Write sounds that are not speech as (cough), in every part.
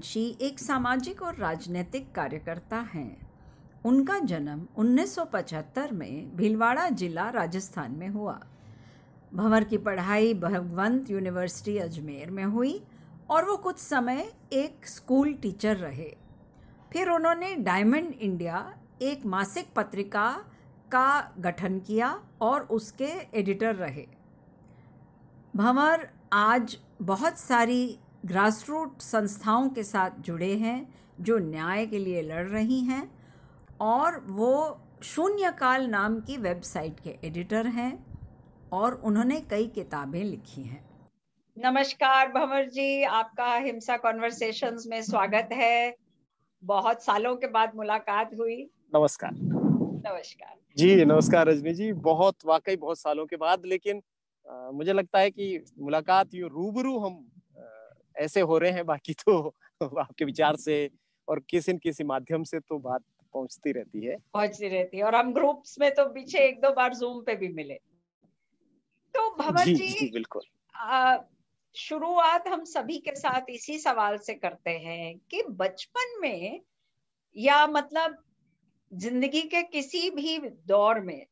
वंशी एक सामाजिक और राजनीतिक कार्यकर्ता हैं उनका जन्म 1975 में भीलवाड़ा जिला राजस्थान में हुआ भंवर की पढ़ाई भगवंत यूनिवर्सिटी अजमेर में हुई और वो कुछ समय एक स्कूल टीचर रहे फिर उन्होंने डायमंड इंडिया एक मासिक पत्रिका का गठन किया और उसके एडिटर रहे भंवर आज बहुत सारी ग्रासरूट संस्थाओं के साथ जुड़े हैं जो न्याय के लिए लड़ रही हैं और वो शून्यकाल नाम की वेबसाइट के एडिटर हैं और उन्होंने कई किताबें लिखी हैं नमस्कार भंवर जी आपका हिंसा कॉन्वर्सेशंस में स्वागत है बहुत सालों के बाद मुलाकात हुई नमस्कार नमस्कार जी नमस्कार रजनी जी बहुत वाकई बहुत सालों के बाद लेकिन आ, मुझे लगता है कि मुलाकात यू रूबरू हम ऐसे हो रहे हैं बाकी तो (laughs) आपके विचार से और किसी न किसी माध्यम से तो बात पहुंचती रहती है पहुंचती रहती है और हम ग्रुप्स में तो पीछे एक दो बार जूम पे भी मिले तो भवन जी, जी, जी बिल्कुल शुरुआत हम सभी के साथ इसी सवाल से करते हैं कि बचपन में या मतलब जिंदगी के किसी भी दौर में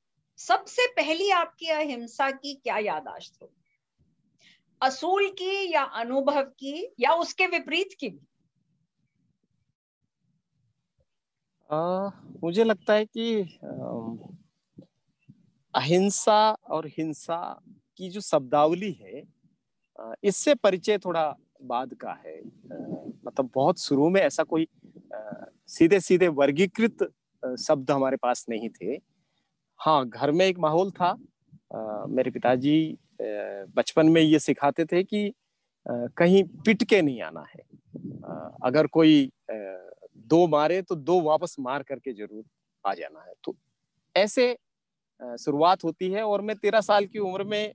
सबसे पहली आपकी अहिंसा की क्या यादाश्त होगी असूल की या अनुभव की या उसके विपरीत की भी आ, मुझे लगता है कि अहिंसा और हिंसा की जो शब्दावली है इससे परिचय थोड़ा बाद का है मतलब बहुत शुरू में ऐसा कोई सीधे सीधे वर्गीकृत शब्द हमारे पास नहीं थे हाँ घर में एक माहौल था आ, मेरे पिताजी बचपन में ये सिखाते थे कि कहीं पिट के नहीं आना है अगर कोई दो मारे तो दो वापस मार करके जरूर आ जाना है तो ऐसे शुरुआत होती है और मैं तेरह साल की उम्र में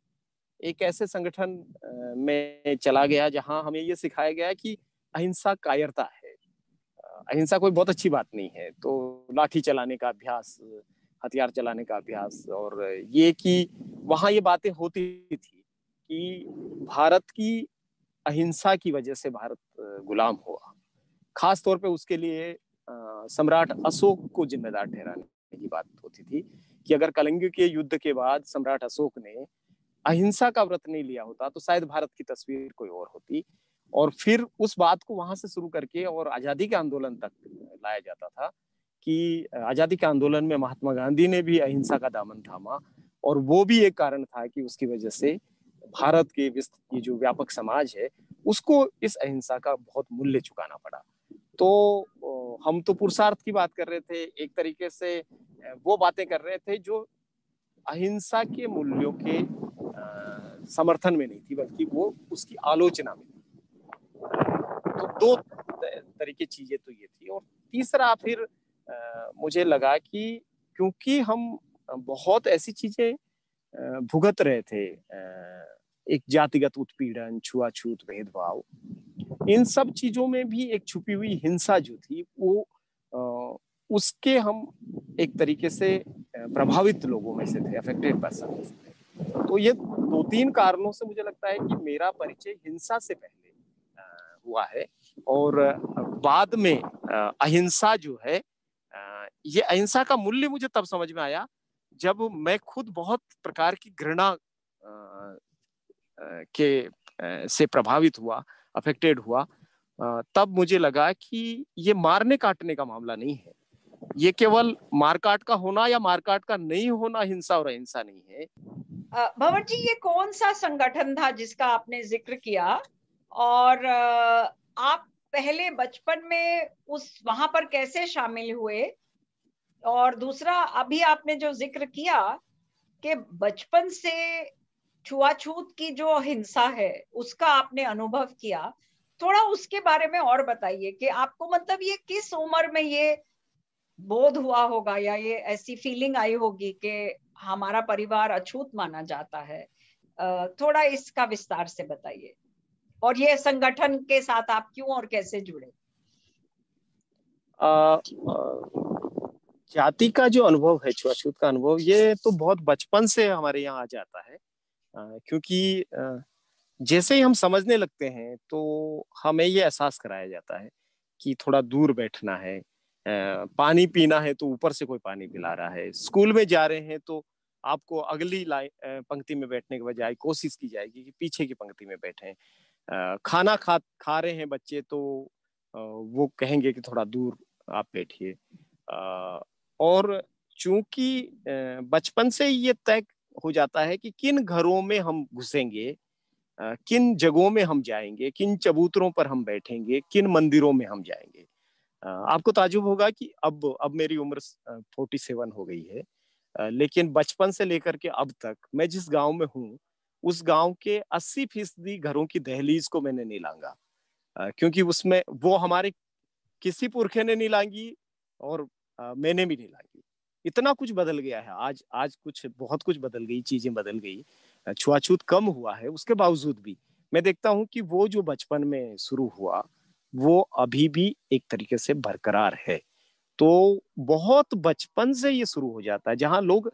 एक ऐसे संगठन में चला गया जहां हमें ये सिखाया गया कि अहिंसा कायरता है अहिंसा कोई बहुत अच्छी बात नहीं है तो लाठी चलाने का अभ्यास हथियार चलाने का अभ्यास और ये कि वहां ये बातें होती थी कि भारत की अहिंसा की वजह से भारत गुलाम हुआ खास तौर पे उसके लिए सम्राट अशोक को जिम्मेदार ठहराने की बात होती थी कि अगर कलंग के युद्ध के बाद सम्राट अशोक ने अहिंसा का व्रत नहीं लिया होता तो शायद भारत की तस्वीर कोई और होती और फिर उस बात को वहां से शुरू करके और आजादी के आंदोलन तक लाया जाता था कि आज़ादी के आंदोलन में महात्मा गांधी ने भी अहिंसा का दामन थामा और वो भी एक कारण था कि उसकी वजह से भारत के ये जो व्यापक समाज है उसको इस अहिंसा का बहुत मूल्य चुकाना पड़ा तो हम तो पुरुषार्थ की बात कर रहे थे एक तरीके से वो बातें कर रहे थे जो अहिंसा के मूल्यों के समर्थन में नहीं थी बल्कि वो उसकी आलोचना में थी तो दो तरीके चीजें तो ये थी और तीसरा फिर मुझे लगा कि क्योंकि हम बहुत ऐसी चीजें भुगत रहे थे एक जातिगत उत्पीड़न छुआछूत भेदभाव इन सब चीजों में भी एक छुपी हुई हिंसा जो थी वो उसके हम एक तरीके से प्रभावित लोगों में से थे अफेक्टेड पर्सन में से थे तो ये दो तीन कारणों से मुझे लगता है कि मेरा परिचय हिंसा से पहले हुआ है और बाद में अहिंसा जो है ये अहिंसा का मूल्य मुझे तब समझ में आया जब मैं खुद बहुत प्रकार की घृणा के से प्रभावित हुआ अफेक्टेड हुआ तब मुझे लगा कि ये मारने काटने का मामला नहीं है ये केवल मारकाट का होना या मारकाट का नहीं होना हिंसा और अहिंसा नहीं है भवन जी ये कौन सा संगठन था जिसका आपने जिक्र किया और आप पहले बचपन में उस वहां पर कैसे शामिल हुए और दूसरा अभी आपने जो जिक्र किया कि बचपन से छुआछूत की जो हिंसा है उसका आपने अनुभव किया थोड़ा उसके बारे में और बताइए कि आपको मतलब ये किस उम्र में ये बोध हुआ होगा या ये ऐसी फीलिंग आई होगी कि हमारा परिवार अछूत माना जाता है थोड़ा इसका विस्तार से बताइए और ये संगठन के साथ आप क्यों और कैसे जुड़े जाति का जो अनुभव है छुआछूत का अनुभव ये तो बहुत बचपन से हमारे यहाँ आ जाता है आ, क्योंकि आ, जैसे ही हम समझने लगते हैं तो हमें ये एहसास कराया जाता है कि थोड़ा दूर बैठना है आ, पानी पीना है तो ऊपर से कोई पानी पिला रहा है स्कूल में जा रहे हैं तो आपको अगली लाइन पंक्ति में बैठने के बजाय कोशिश की जाएगी कि पीछे की पंक्ति में बैठे खाना खा खा रहे हैं बच्चे तो वो कहेंगे कि थोड़ा दूर आप बैठिए और चूंकि बचपन से ये तय हो जाता है कि किन घरों में हम घुसेंगे किन जगहों में हम जाएंगे किन चबूतरों पर हम बैठेंगे किन मंदिरों में हम जाएंगे आपको ताजुब होगा कि अब अब मेरी उम्र फोर्टी सेवन हो गई है लेकिन बचपन से लेकर के अब तक मैं जिस गांव में हूँ उस गांव के 80 फीसदी घरों की दहलीज को मैंने नहीं लांगा क्योंकि उसमें वो हमारे किसी पुरखे ने नहीं लांगी और मैंने भी नहीं लांगी इतना कुछ बदल गया है आज आज कुछ बहुत कुछ बदल गई चीजें बदल गई छुआछूत कम हुआ है उसके बावजूद भी मैं देखता हूँ कि वो जो बचपन में शुरू हुआ वो अभी भी एक तरीके से बरकरार है तो बहुत बचपन से ये शुरू हो जाता है जहाँ लोग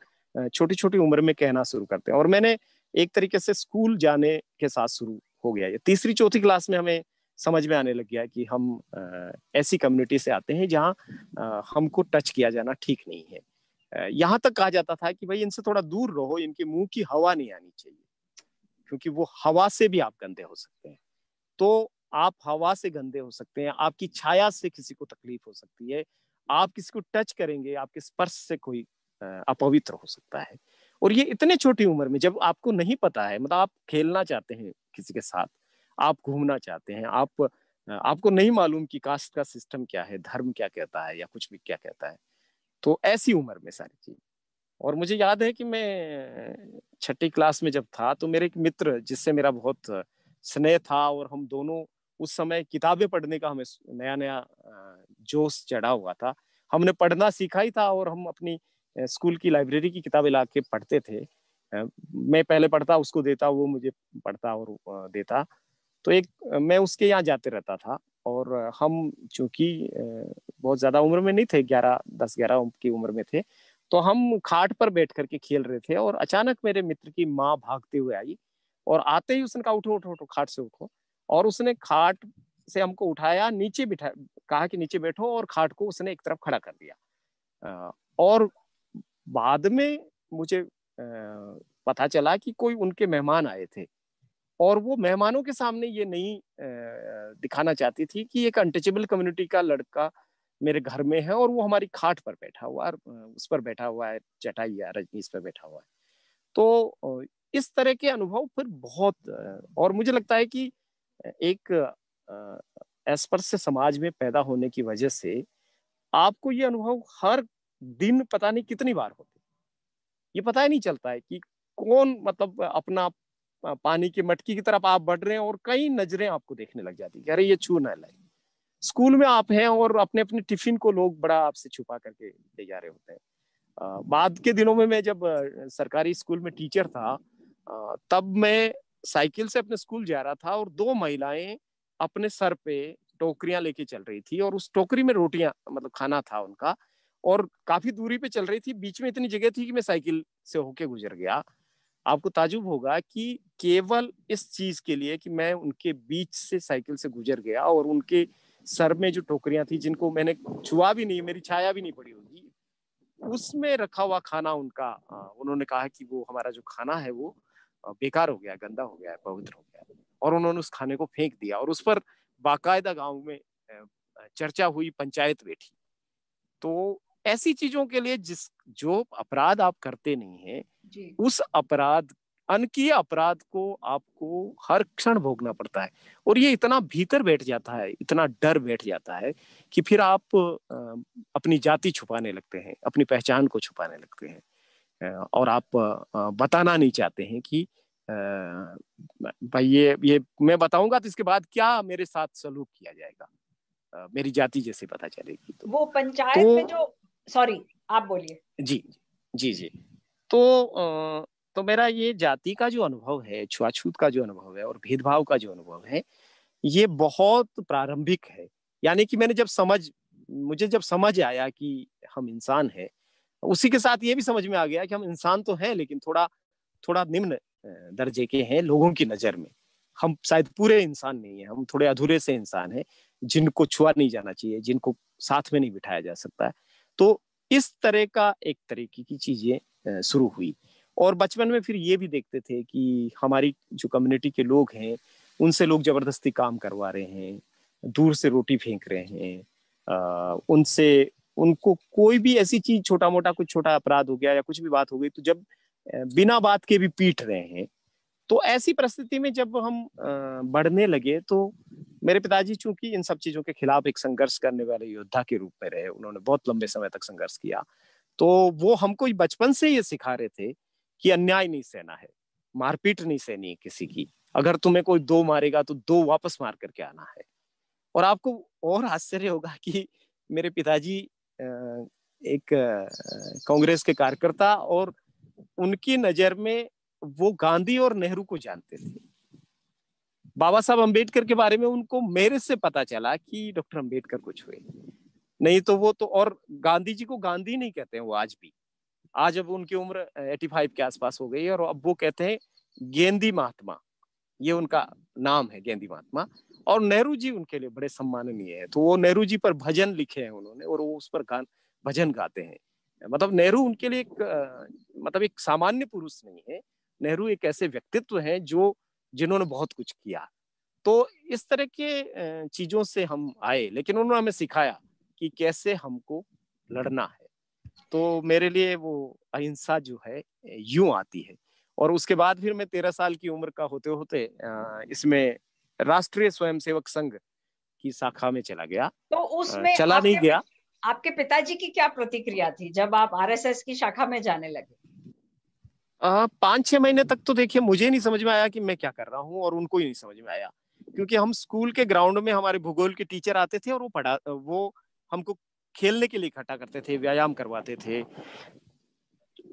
छोटी छोटी उम्र में कहना शुरू करते हैं और मैंने एक तरीके से स्कूल जाने के साथ शुरू हो गया तीसरी चौथी क्लास में हमें समझ में आने लग गया कि हम ऐसी कम्युनिटी से आते हैं जहाँ हमको टच किया जाना ठीक नहीं है यहाँ तक कहा जाता था कि भाई इनसे थोड़ा दूर रहो इनके मुंह की हवा नहीं आनी चाहिए क्योंकि वो हवा से भी आप गंदे हो सकते हैं तो आप हवा से गंदे हो सकते हैं आपकी छाया से किसी को तकलीफ हो सकती है आप किसी को टच करेंगे आपके स्पर्श से कोई अपवित्र हो सकता है और ये इतने छोटी उम्र में जब आपको नहीं पता है मतलब आप खेलना चाहते हैं किसी के साथ आप घूमना चाहते हैं आप आपको नहीं मालूम कि कास्ट का सिस्टम क्या है धर्म क्या कहता है या कुछ भी क्या कहता है तो ऐसी उम्र में सारी चीज और मुझे याद है कि मैं छठी क्लास में जब था तो मेरे एक मित्र जिससे मेरा बहुत स्नेह था और हम दोनों उस समय किताबें पढ़ने का हमें नया नया जोश चढ़ा हुआ था हमने पढ़ना सीखा ही था और हम अपनी स्कूल की लाइब्रेरी की किताबें ला के पढ़ते थे मैं पहले पढ़ता उसको देता वो मुझे पढ़ता और देता तो एक मैं उसके यहाँ जाते रहता था और हम चूंकि बहुत ज़्यादा उम्र में नहीं थे ग्यारह दस ग्यारह की उम्र में थे तो हम खाट पर बैठ करके खेल रहे थे और अचानक मेरे मित्र की माँ भागते हुए आई और आते ही उसने कहा उठो उठो उठो खाट से उठो और उसने खाट से हमको उठाया नीचे बिठा कहा कि नीचे बैठो और खाट को उसने एक तरफ खड़ा कर दिया और बाद में मुझे पता चला कि कोई उनके मेहमान आए थे और वो मेहमानों के सामने ये नहीं दिखाना चाहती थी कि एक अनटचेबल कम्युनिटी का लड़का मेरे घर में है और वो हमारी खाट पर बैठा हुआ है उस पर बैठा हुआ है चटाई या रजनीश पर बैठा हुआ है तो इस तरह के अनुभव फिर बहुत और मुझे लगता है कि एक एस्पर्स से समाज में पैदा होने की वजह से आपको ये अनुभव हर दिन पता नहीं कितनी बार होती ये पता ही नहीं चलता है कि कौन मतलब अपना पानी के मटकी की तरफ आप बढ़ रहे हैं और कई नजरें आपको देखने लग जाती है अरे ये छू ना लाए स्कूल में आप हैं और अपने अपने टिफिन को लोग बड़ा आपसे छुपा करके ले जा रहे होते हैं बाद के दिनों में मैं जब सरकारी स्कूल में टीचर था तब मैं साइकिल से अपने स्कूल जा रहा था और दो महिलाएं अपने सर पे टोकरियां लेके चल रही थी और उस टोकरी में रोटियां मतलब खाना था उनका और काफी दूरी पे चल रही थी बीच में इतनी जगह थी कि मैं साइकिल से होके गुजर गया आपको ताजुब होगा कि केवल इस चीज के लिए कि मैं उनके बीच से साइकिल से गुजर गया और उनके सर में जो टोकरियां थी जिनको मैंने छुआ भी नहीं मेरी छाया भी नहीं पड़ी होगी उसमें रखा हुआ खाना उनका उन्होंने कहा कि वो हमारा जो खाना है वो बेकार हो गया गंदा हो गया पवित्र हो गया और उन्होंने उस खाने को फेंक दिया और उस पर बाकायदा गांव में चर्चा हुई पंचायत बैठी तो ऐसी चीजों के लिए जिस जो अपराध आप करते नहीं है उस अपराध अनकिए अपराध को आपको हर क्षण भोगना पड़ता है और ये इतना भीतर बैठ जाता है इतना डर बैठ जाता है कि फिर आप अपनी जाति छुपाने लगते हैं अपनी पहचान को छुपाने लगते हैं और आप बताना नहीं चाहते हैं कि भाई ये ये मैं बताऊंगा तो इसके बाद क्या मेरे साथ सलूक किया जाएगा मेरी जाति जैसे पता चलेगी तो, वो पंचायत तो, में जो सॉरी आप बोलिए जी जी जी तो तो मेरा ये जाति का जो अनुभव है छुआछूत का जो अनुभव है और भेदभाव का जो अनुभव है ये बहुत प्रारंभिक है यानी कि मैंने जब समझ मुझे जब समझ आया कि हम इंसान है उसी के साथ ये भी समझ में आ गया कि हम इंसान तो हैं लेकिन थोड़ा थोड़ा निम्न दर्जे के हैं लोगों की नज़र में हम शायद पूरे इंसान नहीं है हम थोड़े अधूरे से इंसान हैं जिनको छुआ नहीं जाना चाहिए जिनको साथ में नहीं बिठाया जा सकता है तो इस तरह का एक तरीके की चीजें शुरू हुई और बचपन में फिर ये भी देखते थे कि हमारी जो कम्युनिटी के लोग हैं उनसे लोग जबरदस्ती काम करवा रहे हैं दूर से रोटी फेंक रहे हैं आ, उनसे उनको कोई भी ऐसी चीज छोटा मोटा कुछ छोटा अपराध हो गया या कुछ भी बात हो गई तो जब बिना बात के भी पीट रहे हैं तो ऐसी परिस्थिति में जब हम बढ़ने लगे तो मेरे पिताजी चूंकि इन सब चीजों के खिलाफ एक संघर्ष करने वाले योद्धा के रूप में रहे उन्होंने बहुत लंबे समय तक संघर्ष किया तो वो हमको बचपन से ये सिखा रहे थे कि अन्याय नहीं सहना है मारपीट नहीं सहनी है किसी की अगर तुम्हें कोई दो मारेगा तो दो वापस मार करके आना है और आपको और आश्चर्य होगा कि मेरे पिताजी एक कांग्रेस के कार्यकर्ता और उनकी नजर में वो गांधी और नेहरू को जानते थे बाबा साहब अंबेडकर के बारे में उनको मेरे से पता चला कि डॉक्टर अंबेडकर कुछ हुए नहीं तो वो तो और गांधी जी को गांधी नहीं कहते हैं वो आज भी आज अब उनकी उम्र 85 के आसपास हो गई और अब वो कहते हैं गेंदी महात्मा ये उनका नाम है गेंदी महात्मा और नेहरू जी उनके लिए बड़े सम्माननीय है तो वो नेहरू जी पर भजन लिखे हैं उन्होंने और वो उस पर गान भजन गाते हैं मतलब नेहरू उनके लिए एक मतलब एक सामान्य पुरुष नहीं है नेहरू एक ऐसे व्यक्तित्व हैं जो जिन्होंने बहुत कुछ किया तो इस तरह के चीजों से हम आए लेकिन उन्होंने हमें सिखाया कि कैसे हमको लड़ना है तो मेरे लिए वो अहिंसा जो है यूं आती है और उसके बाद फिर मैं तेरह साल की उम्र का होते होते इसमें राष्ट्रीय स्वयंसेवक संघ की शाखा में चला गया तो उसमें चला नहीं गया आपके पिताजी की क्या प्रतिक्रिया थी जब आप आरएसएस की शाखा में जाने लगे पांच छह महीने तक तो देखिए मुझे नहीं समझ में आया कि मैं क्या कर रहा हूँ और उनको ही नहीं समझ में आया क्योंकि हम स्कूल के ग्राउंड में हमारे भूगोल के टीचर आते थे और वो पढ़ा वो हमको खेलने के लिए इकट्ठा करते थे व्यायाम करवाते थे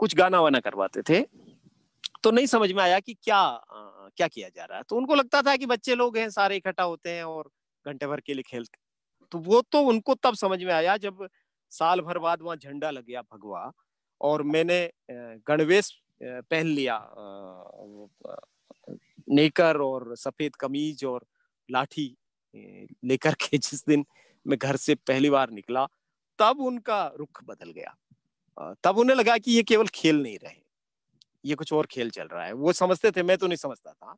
कुछ गाना वाना करवाते थे तो नहीं समझ में आया कि क्या आ, क्या किया जा रहा है तो उनको लगता था कि बच्चे लोग हैं सारे इकट्ठा होते हैं और घंटे भर के लिए खेलते तो वो तो उनको तब समझ में आया जब साल भर बाद वहां झंडा लग गया भगवा और मैंने गणवेश पहन लिया नेकर और सफेद कमीज और लाठी लेकर के जिस दिन मैं घर से पहली बार निकला तब उनका रुख बदल गया तब उन्हें लगा कि ये केवल खेल नहीं रहे ये कुछ और खेल चल रहा है वो समझते थे मैं तो नहीं समझता था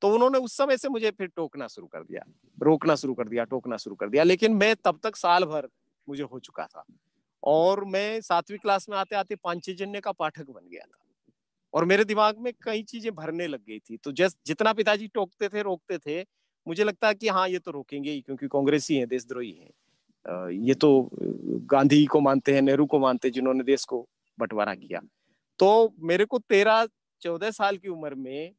तो उन्होंने उस समय से मुझे फिर टोकना शुरू कर दिया रोकना शुरू कर दिया टोकना शुरू कर दिया लेकिन मैं तब तक साल भर मुझे हो चुका था और मैं सातवीं क्लास में आते आते पांचजन्य का पाठक बन गया था और मेरे दिमाग में कई चीजें भरने लग गई थी तो जस्ट जितना पिताजी टोकते थे रोकते थे मुझे लगता है कि हाँ ये तो रोकेंगे ही क्योंकि ही है देशद्रोही है ये तो गांधी को मानते हैं नेहरू को मानते हैं जिन्होंने देश को बंटवारा किया तो मेरे को तेरह चौदह साल की उम्र में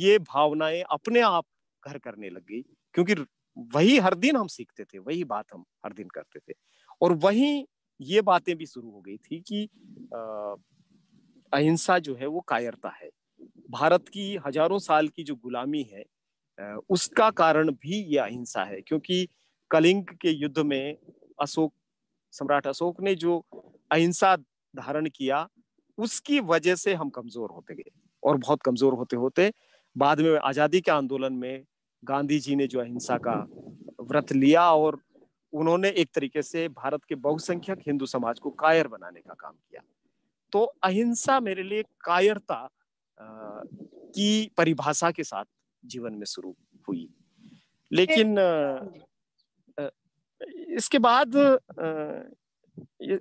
ये भावनाएं अपने आप घर करने लग गई क्योंकि वही हर दिन हम सीखते थे वही बात हम हर दिन करते थे और वही ये बातें भी शुरू हो गई थी कि अहिंसा जो है वो कायरता है भारत की हजारों साल की जो गुलामी है उसका कारण भी ये अहिंसा है क्योंकि कलिंग के युद्ध में अशोक सम्राट अशोक ने जो अहिंसा धारण किया उसकी वजह से हम कमजोर होते गए और बहुत कमजोर होते होते बाद में आजादी के आंदोलन में गांधी जी ने जो अहिंसा का व्रत लिया और उन्होंने एक तरीके से भारत के बहुसंख्यक हिंदू समाज को कायर बनाने का काम किया तो अहिंसा मेरे लिए कायरता की परिभाषा के साथ जीवन में शुरू हुई लेकिन इसके बाद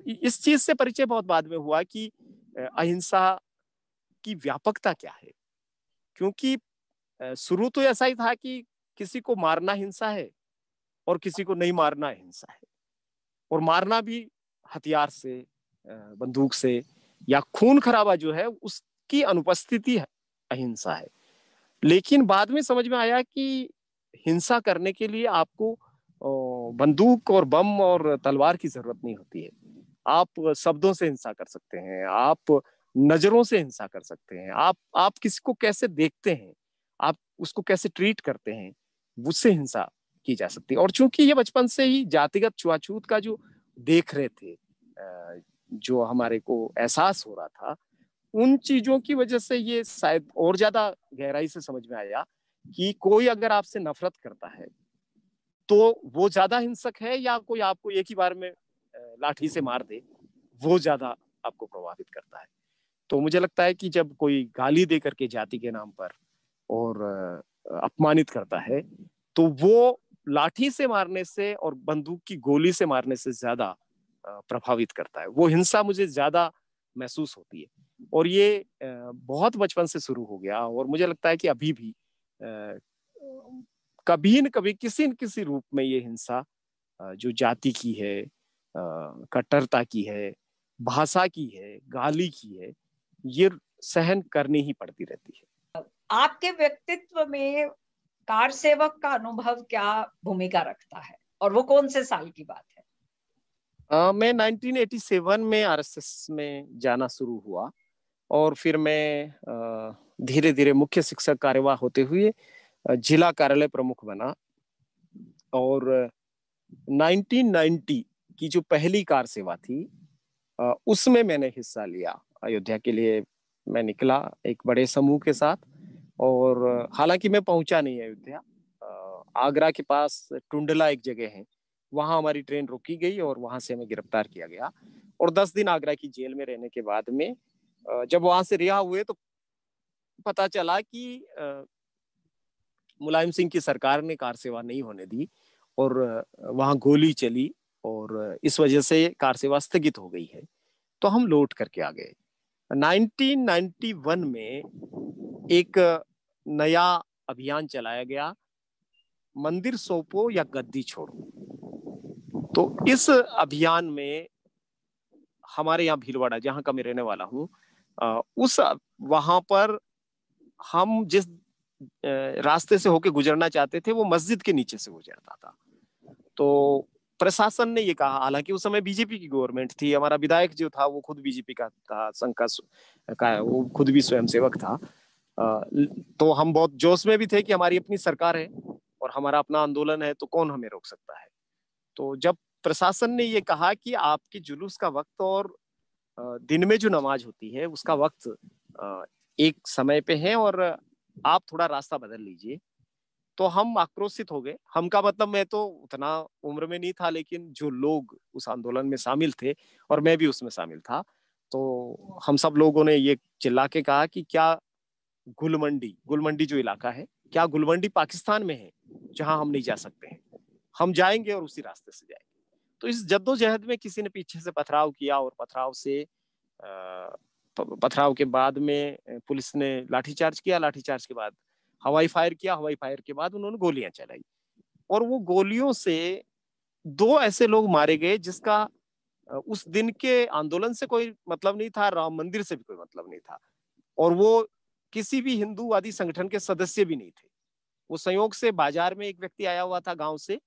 इस चीज से परिचय बहुत बाद में हुआ कि अहिंसा की व्यापकता क्या है क्योंकि शुरू तो ऐसा ही था कि किसी को मारना हिंसा है और किसी को नहीं मारना हिंसा है और मारना भी हथियार से बंदूक से या खून खराबा जो है उसकी अनुपस्थिति अहिंसा है लेकिन बाद में समझ में आया कि हिंसा करने के लिए आपको बंदूक और बम और तलवार की जरूरत नहीं होती है आप शब्दों से हिंसा कर सकते हैं आप नजरों से हिंसा कर सकते हैं आप आप किसी को कैसे देखते हैं आप उसको कैसे ट्रीट करते हैं उससे हिंसा की जा सकती है और चूंकि ये बचपन से ही जातिगत छुआछूत का जो देख रहे थे जो हमारे को एहसास हो रहा था उन चीजों की वजह से ये शायद और ज्यादा गहराई से समझ में आया कि कोई अगर आपसे नफरत करता है तो वो ज्यादा हिंसक है या कोई आपको एक ही बार में लाठी से मार दे वो ज्यादा आपको प्रभावित करता है तो मुझे लगता है कि जब कोई गाली दे करके जाति के नाम पर और अपमानित करता है तो वो लाठी से मारने से और बंदूक की गोली से मारने से ज्यादा प्रभावित करता है वो हिंसा मुझे ज्यादा महसूस होती है और ये बहुत बचपन से शुरू हो गया और मुझे लगता है कि अभी भी कभी न कभी किसी न किसी रूप में ये हिंसा जो जाति की है कट्टरता की है भाषा की है गाली की है ये सहन करनी ही पड़ती रहती है आपके व्यक्तित्व में कार सेवक का अनुभव क्या भूमिका रखता है और वो कौन से साल की बात मैं 1987 में आरएसएस में जाना शुरू हुआ और फिर मैं धीरे धीरे मुख्य शिक्षक कार्यवाह होते हुए जिला कार्यालय प्रमुख बना और 1990 की जो पहली कार सेवा थी उसमें मैंने हिस्सा लिया अयोध्या के लिए मैं निकला एक बड़े समूह के साथ और हालांकि मैं पहुंचा नहीं अयोध्या आगरा के पास टुंडला एक जगह है वहां हमारी ट्रेन रोकी गई और वहां से हमें गिरफ्तार किया गया और दस दिन आगरा की जेल में रहने के बाद में जब वहां से रिहा हुए तो पता चला कि मुलायम सिंह की सरकार ने कार सेवा नहीं होने दी और वहाँ गोली चली और इस वजह से कार सेवा स्थगित हो गई है तो हम लौट करके आ गए 1991 में एक नया अभियान चलाया गया मंदिर सौंपो या गद्दी छोड़ो तो इस अभियान में हमारे यहाँ भीलवाड़ा जहाँ का मैं रहने वाला हूँ उस वहां पर हम जिस रास्ते से होके गुजरना चाहते थे वो मस्जिद के नीचे से गुजरता था तो प्रशासन ने ये कहा हालांकि उस समय बीजेपी की गवर्नमेंट थी हमारा विधायक जो था वो खुद बीजेपी का था संघ का, वो खुद भी स्वयं सेवक था तो हम बहुत जोश में भी थे कि हमारी अपनी सरकार है और हमारा अपना आंदोलन है तो कौन हमें रोक सकता है तो जब प्रशासन ने ये कहा कि आपके जुलूस का वक्त और दिन में जो नमाज होती है उसका वक्त एक समय पे है और आप थोड़ा रास्ता बदल लीजिए तो हम आक्रोशित हो गए हम का मतलब मैं तो उतना उम्र में नहीं था लेकिन जो लोग उस आंदोलन में शामिल थे और मैं भी उसमें शामिल था तो हम सब लोगों ने ये चिल्ला के कहा कि क्या गुलमंडी गुलमंडी जो इलाका है क्या गुलमंडी पाकिस्तान में है जहां हम नहीं जा सकते हैं हम जाएंगे और उसी रास्ते से जाएंगे तो इस जद्दोजहद में किसी ने पीछे से पथराव किया और पथराव से पथराव के बाद में पुलिस ने लाठीचार्ज किया लाठीचार्ज के बाद हवाई फायर किया हवाई फायर के बाद उन्होंने गोलियां चलाई और वो गोलियों से दो ऐसे लोग मारे गए जिसका उस दिन के आंदोलन से कोई मतलब नहीं था राम मंदिर से भी कोई मतलब नहीं था और वो किसी भी हिंदूवादी संगठन के सदस्य भी नहीं थे वो संयोग से बाजार में एक व्यक्ति आया हुआ था गांव से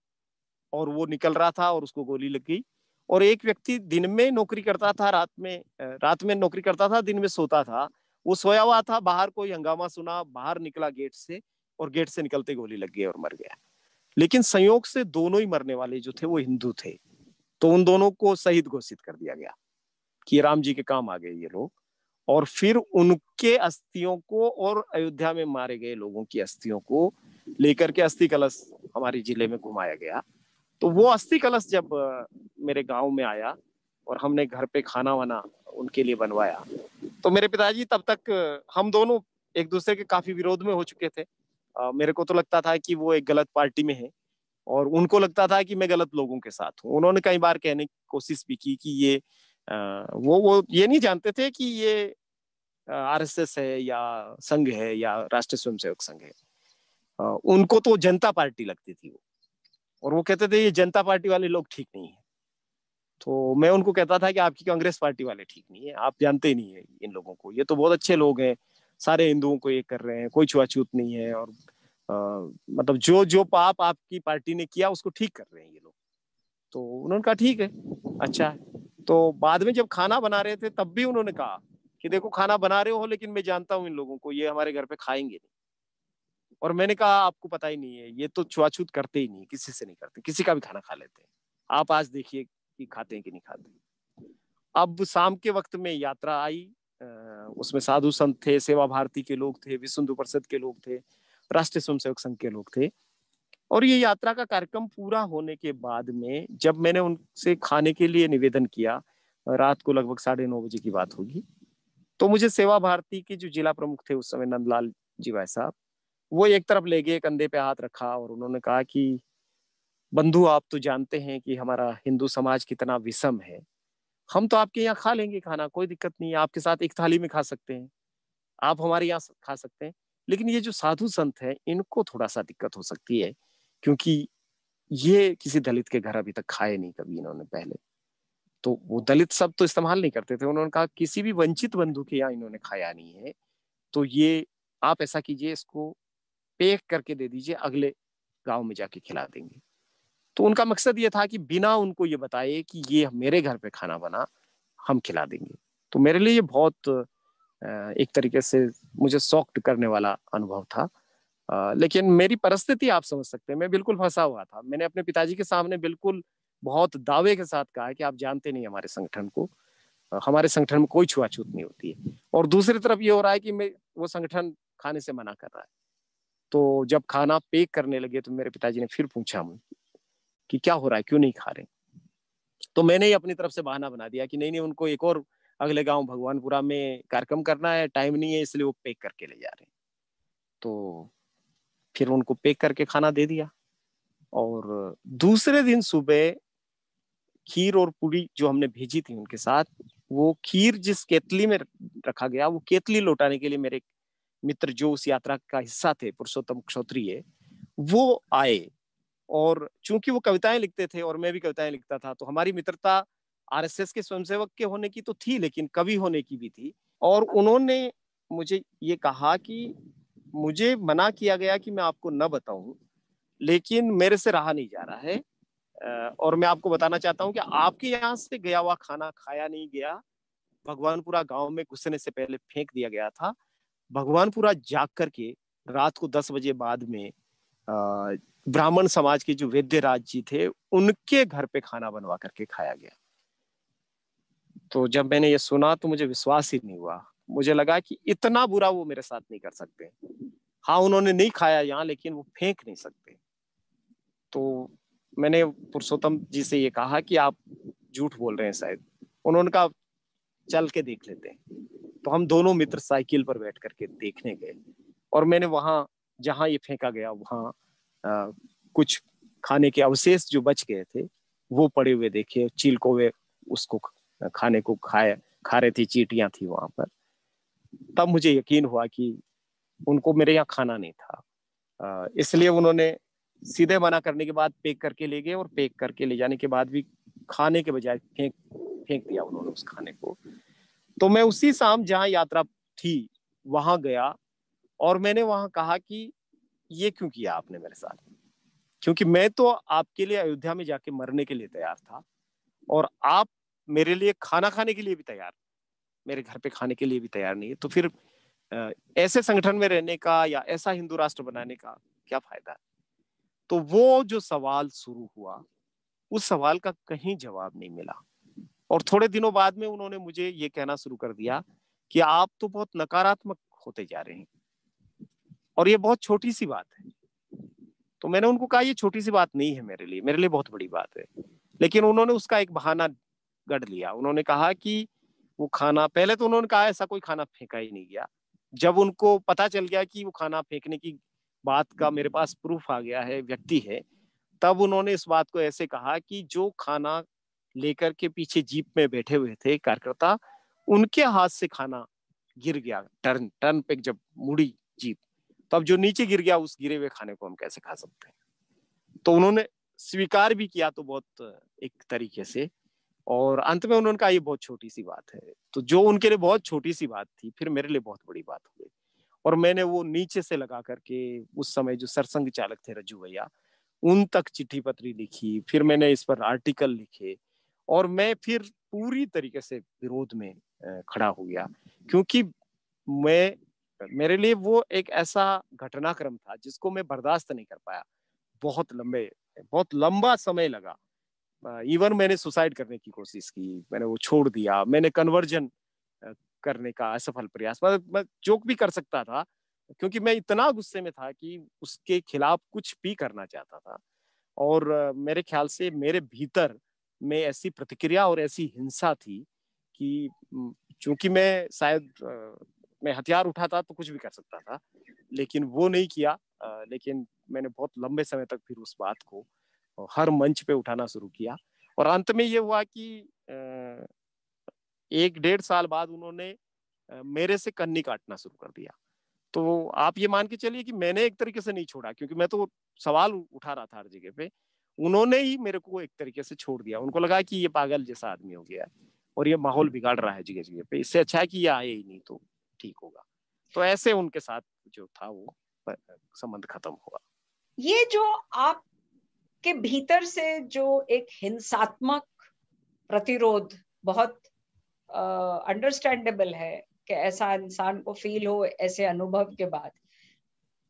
और वो निकल रहा था और उसको गोली लग गई और एक व्यक्ति दिन में नौकरी करता था रात में रात में नौकरी करता था दिन में सोता था वो सोया हुआ था बाहर कोई हंगामा सुना बाहर निकला गेट से और गेट से निकलते गोली लग गई और मर गया लेकिन संयोग से दोनों ही मरने वाले जो थे वो हिंदू थे तो उन दोनों को शहीद घोषित कर दिया गया कि राम जी के काम आ गए ये लोग और फिर उनके अस्थियों को और अयोध्या में मारे गए लोगों की अस्थियों को लेकर के अस्थि कलश हमारे जिले में घुमाया गया तो वो अस्थि कलश जब मेरे गांव में आया और हमने घर पे खाना वाना उनके लिए बनवाया तो मेरे पिताजी तब तक हम दोनों एक दूसरे के काफी विरोध में हो चुके थे आ, मेरे को तो लगता था कि वो एक गलत पार्टी में है और उनको लगता था कि मैं गलत लोगों के साथ हूँ उन्होंने कई बार कहने की कोशिश भी की कि ये आ, वो वो ये नहीं जानते थे कि ये आर है या संघ है या राष्ट्रीय स्वयं संघ है आ, उनको तो जनता पार्टी लगती थी वो और वो कहते थे ये जनता पार्टी वाले लोग ठीक नहीं है तो मैं उनको कहता था कि आपकी कांग्रेस पार्टी वाले ठीक नहीं है आप जानते ही नहीं है इन लोगों को ये तो बहुत अच्छे लोग हैं सारे हिंदुओं को ये कर रहे हैं कोई छुआछूत नहीं है और आ, मतलब जो जो पाप आपकी पार्टी ने किया उसको ठीक कर रहे हैं ये लोग तो उन्होंने कहा ठीक है अच्छा है तो बाद में जब खाना बना रहे थे तब भी उन्होंने कहा कि देखो खाना बना रहे हो लेकिन मैं जानता हूँ इन लोगों को ये हमारे घर पे खाएंगे नहीं और मैंने कहा आपको पता ही नहीं है ये तो छुआछूत करते ही नहीं किसी से नहीं करते किसी का भी खाना खा लेते हैं आप आज देखिए कि खाते हैं कि नहीं खाते अब शाम के वक्त में यात्रा आई उसमें साधु संत थे सेवा भारती के लोग थे विश्व हिंदू परिषद के लोग थे राष्ट्रीय स्वयंसेवक संघ के लोग थे और ये यात्रा का कार्यक्रम पूरा होने के बाद में जब मैंने उनसे खाने के लिए निवेदन किया रात को लगभग साढ़े नौ बजे की बात होगी तो मुझे सेवा भारती के जो जिला प्रमुख थे उस समय नंदलाल जी भाई साहब वो एक तरफ ले गए कंधे पे हाथ रखा और उन्होंने कहा कि बंधु आप तो जानते हैं कि हमारा हिंदू समाज कितना विषम है हम तो आपके यहाँ खा लेंगे खाना कोई दिक्कत नहीं है आपके साथ एक थाली में खा सकते हैं आप हमारे यहाँ खा सकते हैं लेकिन ये जो साधु संत है इनको थोड़ा सा दिक्कत हो सकती है क्योंकि ये किसी दलित के घर अभी तक खाए नहीं कभी इन्होंने पहले तो वो दलित सब तो इस्तेमाल नहीं करते थे उन्होंने कहा किसी भी वंचित बंधु के यहाँ इन्होंने खाया नहीं है तो ये आप ऐसा कीजिए इसको पेक करके दे दीजिए अगले गांव में जाके खिला देंगे तो उनका मकसद ये था कि बिना उनको ये बताए कि ये मेरे घर पे खाना बना हम खिला देंगे तो मेरे लिए ये बहुत एक तरीके से मुझे सॉफ्ट करने वाला अनुभव था लेकिन मेरी परिस्थिति आप समझ सकते हैं मैं बिल्कुल फंसा हुआ था मैंने अपने पिताजी के सामने बिल्कुल बहुत दावे के साथ कहा कि आप जानते नहीं हमारे संगठन को हमारे संगठन में कोई छुआछूत नहीं होती है और दूसरी तरफ ये हो रहा है कि मैं वो संगठन खाने से मना कर रहा है तो जब खाना पेक करने लगे तो मेरे पिताजी ने फिर पूछा मुझे कि क्या हो रहा है क्यों नहीं खा रहे तो मैंने ही अपनी तरफ से बहाना बना दिया कि नहीं नहीं उनको एक और अगले गांव भगवानपुरा में कार्यक्रम करना है टाइम नहीं है इसलिए वो पैक करके ले जा रहे हैं तो फिर उनको पैक करके खाना दे दिया और दूसरे दिन सुबह खीर और पूरी जो हमने भेजी थी उनके साथ वो खीर जिस केतली में रखा गया वो केतली लौटाने के लिए मेरे मित्र जो उस यात्रा का हिस्सा थे पुरुषोत्तम क्षोत्रिय वो आए और चूंकि वो कविताएं लिखते थे और मैं भी कविताएं लिखता था तो हमारी मित्रता आरएसएस के स्वयंसेवक के होने की तो थी लेकिन कवि होने की भी थी और उन्होंने मुझे ये कहा कि मुझे मना किया गया कि मैं आपको न बताऊं लेकिन मेरे से रहा नहीं जा रहा है और मैं आपको बताना चाहता हूं कि आपके यहाँ से गया हुआ खाना खाया नहीं गया भगवानपुरा गांव में घुसने से पहले फेंक दिया गया था भगवान पूरा जाग करके रात को दस बजे बाद में ब्राह्मण समाज के जो वेद्य राज जी थे उनके घर पे खाना बनवा करके खाया गया तो जब मैंने ये सुना तो मुझे विश्वास ही नहीं हुआ मुझे लगा कि इतना बुरा वो मेरे साथ नहीं कर सकते हाँ उन्होंने नहीं खाया यहाँ लेकिन वो फेंक नहीं सकते तो मैंने पुरुषोत्तम जी से ये कहा कि आप झूठ बोल रहे हैं शायद उन्होंने कहा चल के देख लेते हैं तो हम दोनों मित्र साइकिल पर बैठ करके देखने गए और मैंने वहां जहाँ ये फेंका गया वहाँ कुछ खाने के अवशेष जो बच गए थे वो पड़े हुए देखे चील को वे उसको खाने को खाए खा रहे थे चीटियां थी वहां पर तब मुझे यकीन हुआ कि उनको मेरे यहाँ खाना नहीं था इसलिए उन्होंने सीधे मना करने के बाद पैक करके ले गए और पैक करके ले जाने के बाद भी खाने के बजाय फेंक फेंक दिया उन्होंने उस खाने को तो मैं उसी शाम जहाँ यात्रा थी वहां गया और मैंने वहां कहा कि ये क्यों किया आपने मेरे साथ क्योंकि मैं तो आपके लिए अयोध्या में जाके मरने के लिए तैयार था और आप मेरे लिए खाना खाने के लिए भी तैयार मेरे घर पे खाने के लिए भी तैयार नहीं है तो फिर ऐसे संगठन में रहने का या ऐसा हिंदू राष्ट्र बनाने का क्या फायदा है तो वो जो सवाल शुरू हुआ उस सवाल का कहीं जवाब नहीं मिला और थोड़े दिनों बाद में उन्होंने मुझे ये कहना शुरू कर दिया कि आप तो बहुत नकारात्मक होते जा रहे हैं और ये बहुत छोटी सी बात है तो मैंने उनको कहा ये छोटी सी बात नहीं है मेरे लिए मेरे लिए बहुत बड़ी बात है लेकिन उन्होंने उसका एक बहाना गढ़ लिया उन्होंने कहा कि वो खाना पहले तो उन्होंने कहा ऐसा कोई खाना फेंका ही नहीं गया जब उनको पता चल गया कि वो खाना फेंकने की बात का मेरे पास प्रूफ आ गया है व्यक्ति है तब उन्होंने इस बात को ऐसे कहा कि जो खाना लेकर के पीछे जीप में बैठे हुए थे कार्यकर्ता उनके हाथ से खाना गिर गया टर्न टर्न पे जब मुड़ी जीप तो अब जो नीचे गिर गया उस गिरे हुए खाने को हम कैसे खा सकते हैं तो उन्होंने स्वीकार भी किया तो बहुत एक तरीके से और अंत में उन्होंने कहा ये बहुत छोटी सी बात है तो जो उनके लिए बहुत छोटी सी बात थी फिर मेरे लिए बहुत बड़ी बात हो गई और मैंने वो नीचे से लगा करके उस समय जो सरसंघ चालक थे रजू भैया उन तक चिट्ठी पत्री लिखी फिर मैंने इस पर आर्टिकल लिखे और मैं फिर पूरी तरीके से विरोध में खड़ा हो गया क्योंकि मैं मेरे लिए वो एक ऐसा घटनाक्रम था जिसको मैं बर्दाश्त नहीं कर पाया बहुत लंबे बहुत लंबा समय लगा इवन मैंने सुसाइड करने की कोशिश की मैंने वो छोड़ दिया मैंने कन्वर्जन करने का असफल प्रयास मतलब मैं जोक भी कर सकता था क्योंकि मैं इतना गुस्से में था कि उसके खिलाफ कुछ भी करना चाहता था और मेरे ख्याल से मेरे भीतर में ऐसी प्रतिक्रिया और ऐसी हिंसा थी कि चूंकि मैं शायद मैं हथियार उठाता तो कुछ भी कर सकता था लेकिन वो नहीं किया लेकिन मैंने बहुत लंबे समय तक फिर उस बात को हर मंच पे उठाना शुरू किया और अंत में ये हुआ कि एक डेढ़ साल बाद उन्होंने मेरे से कन्नी काटना शुरू कर दिया तो आप ये मान के चलिए कि मैंने एक तरीके से नहीं छोड़ा क्योंकि मैं तो सवाल उठा रहा था हर जगह पे उन्होंने ही मेरे को एक तरीके से छोड़ दिया उनको लगा कि ये पागल जैसा आदमी हो गया और ये माहौल बिगाड़ रहा है जगह जगह पे इससे अच्छा है कि ये आए ही नहीं तो ठीक होगा तो ऐसे उनके साथ जो था वो संबंध खत्म हुआ ये जो आप के भीतर से जो एक हिंसात्मक प्रतिरोध बहुत अंडरस्टैंडेबल uh, है कि ऐसा इंसान को फील हो ऐसे अनुभव के बाद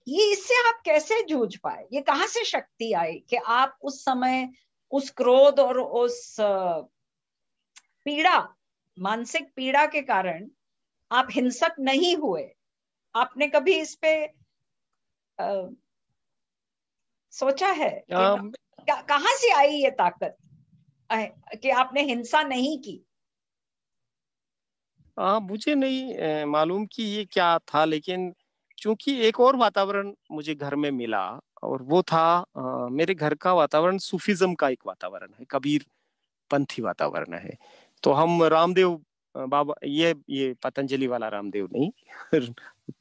ये इससे आप कैसे जूझ पाए ये कहाँ से शक्ति आई कि आप उस समय उस क्रोध और उस पीड़ा मानसिक पीड़ा के कारण आप हिंसक नहीं हुए आपने कभी इस पे आ, सोचा है कहा से आई ये ताकत कि आपने हिंसा नहीं की आ, मुझे नहीं मालूम कि ये क्या था लेकिन चूंकि एक और वातावरण मुझे घर में मिला और वो था आ, मेरे घर का वातावरण सूफिज्म का एक वातावरण है कबीर पंथी वातावरण है तो हम रामदेव बाबा ये ये पतंजलि वाला रामदेव नहीं (laughs)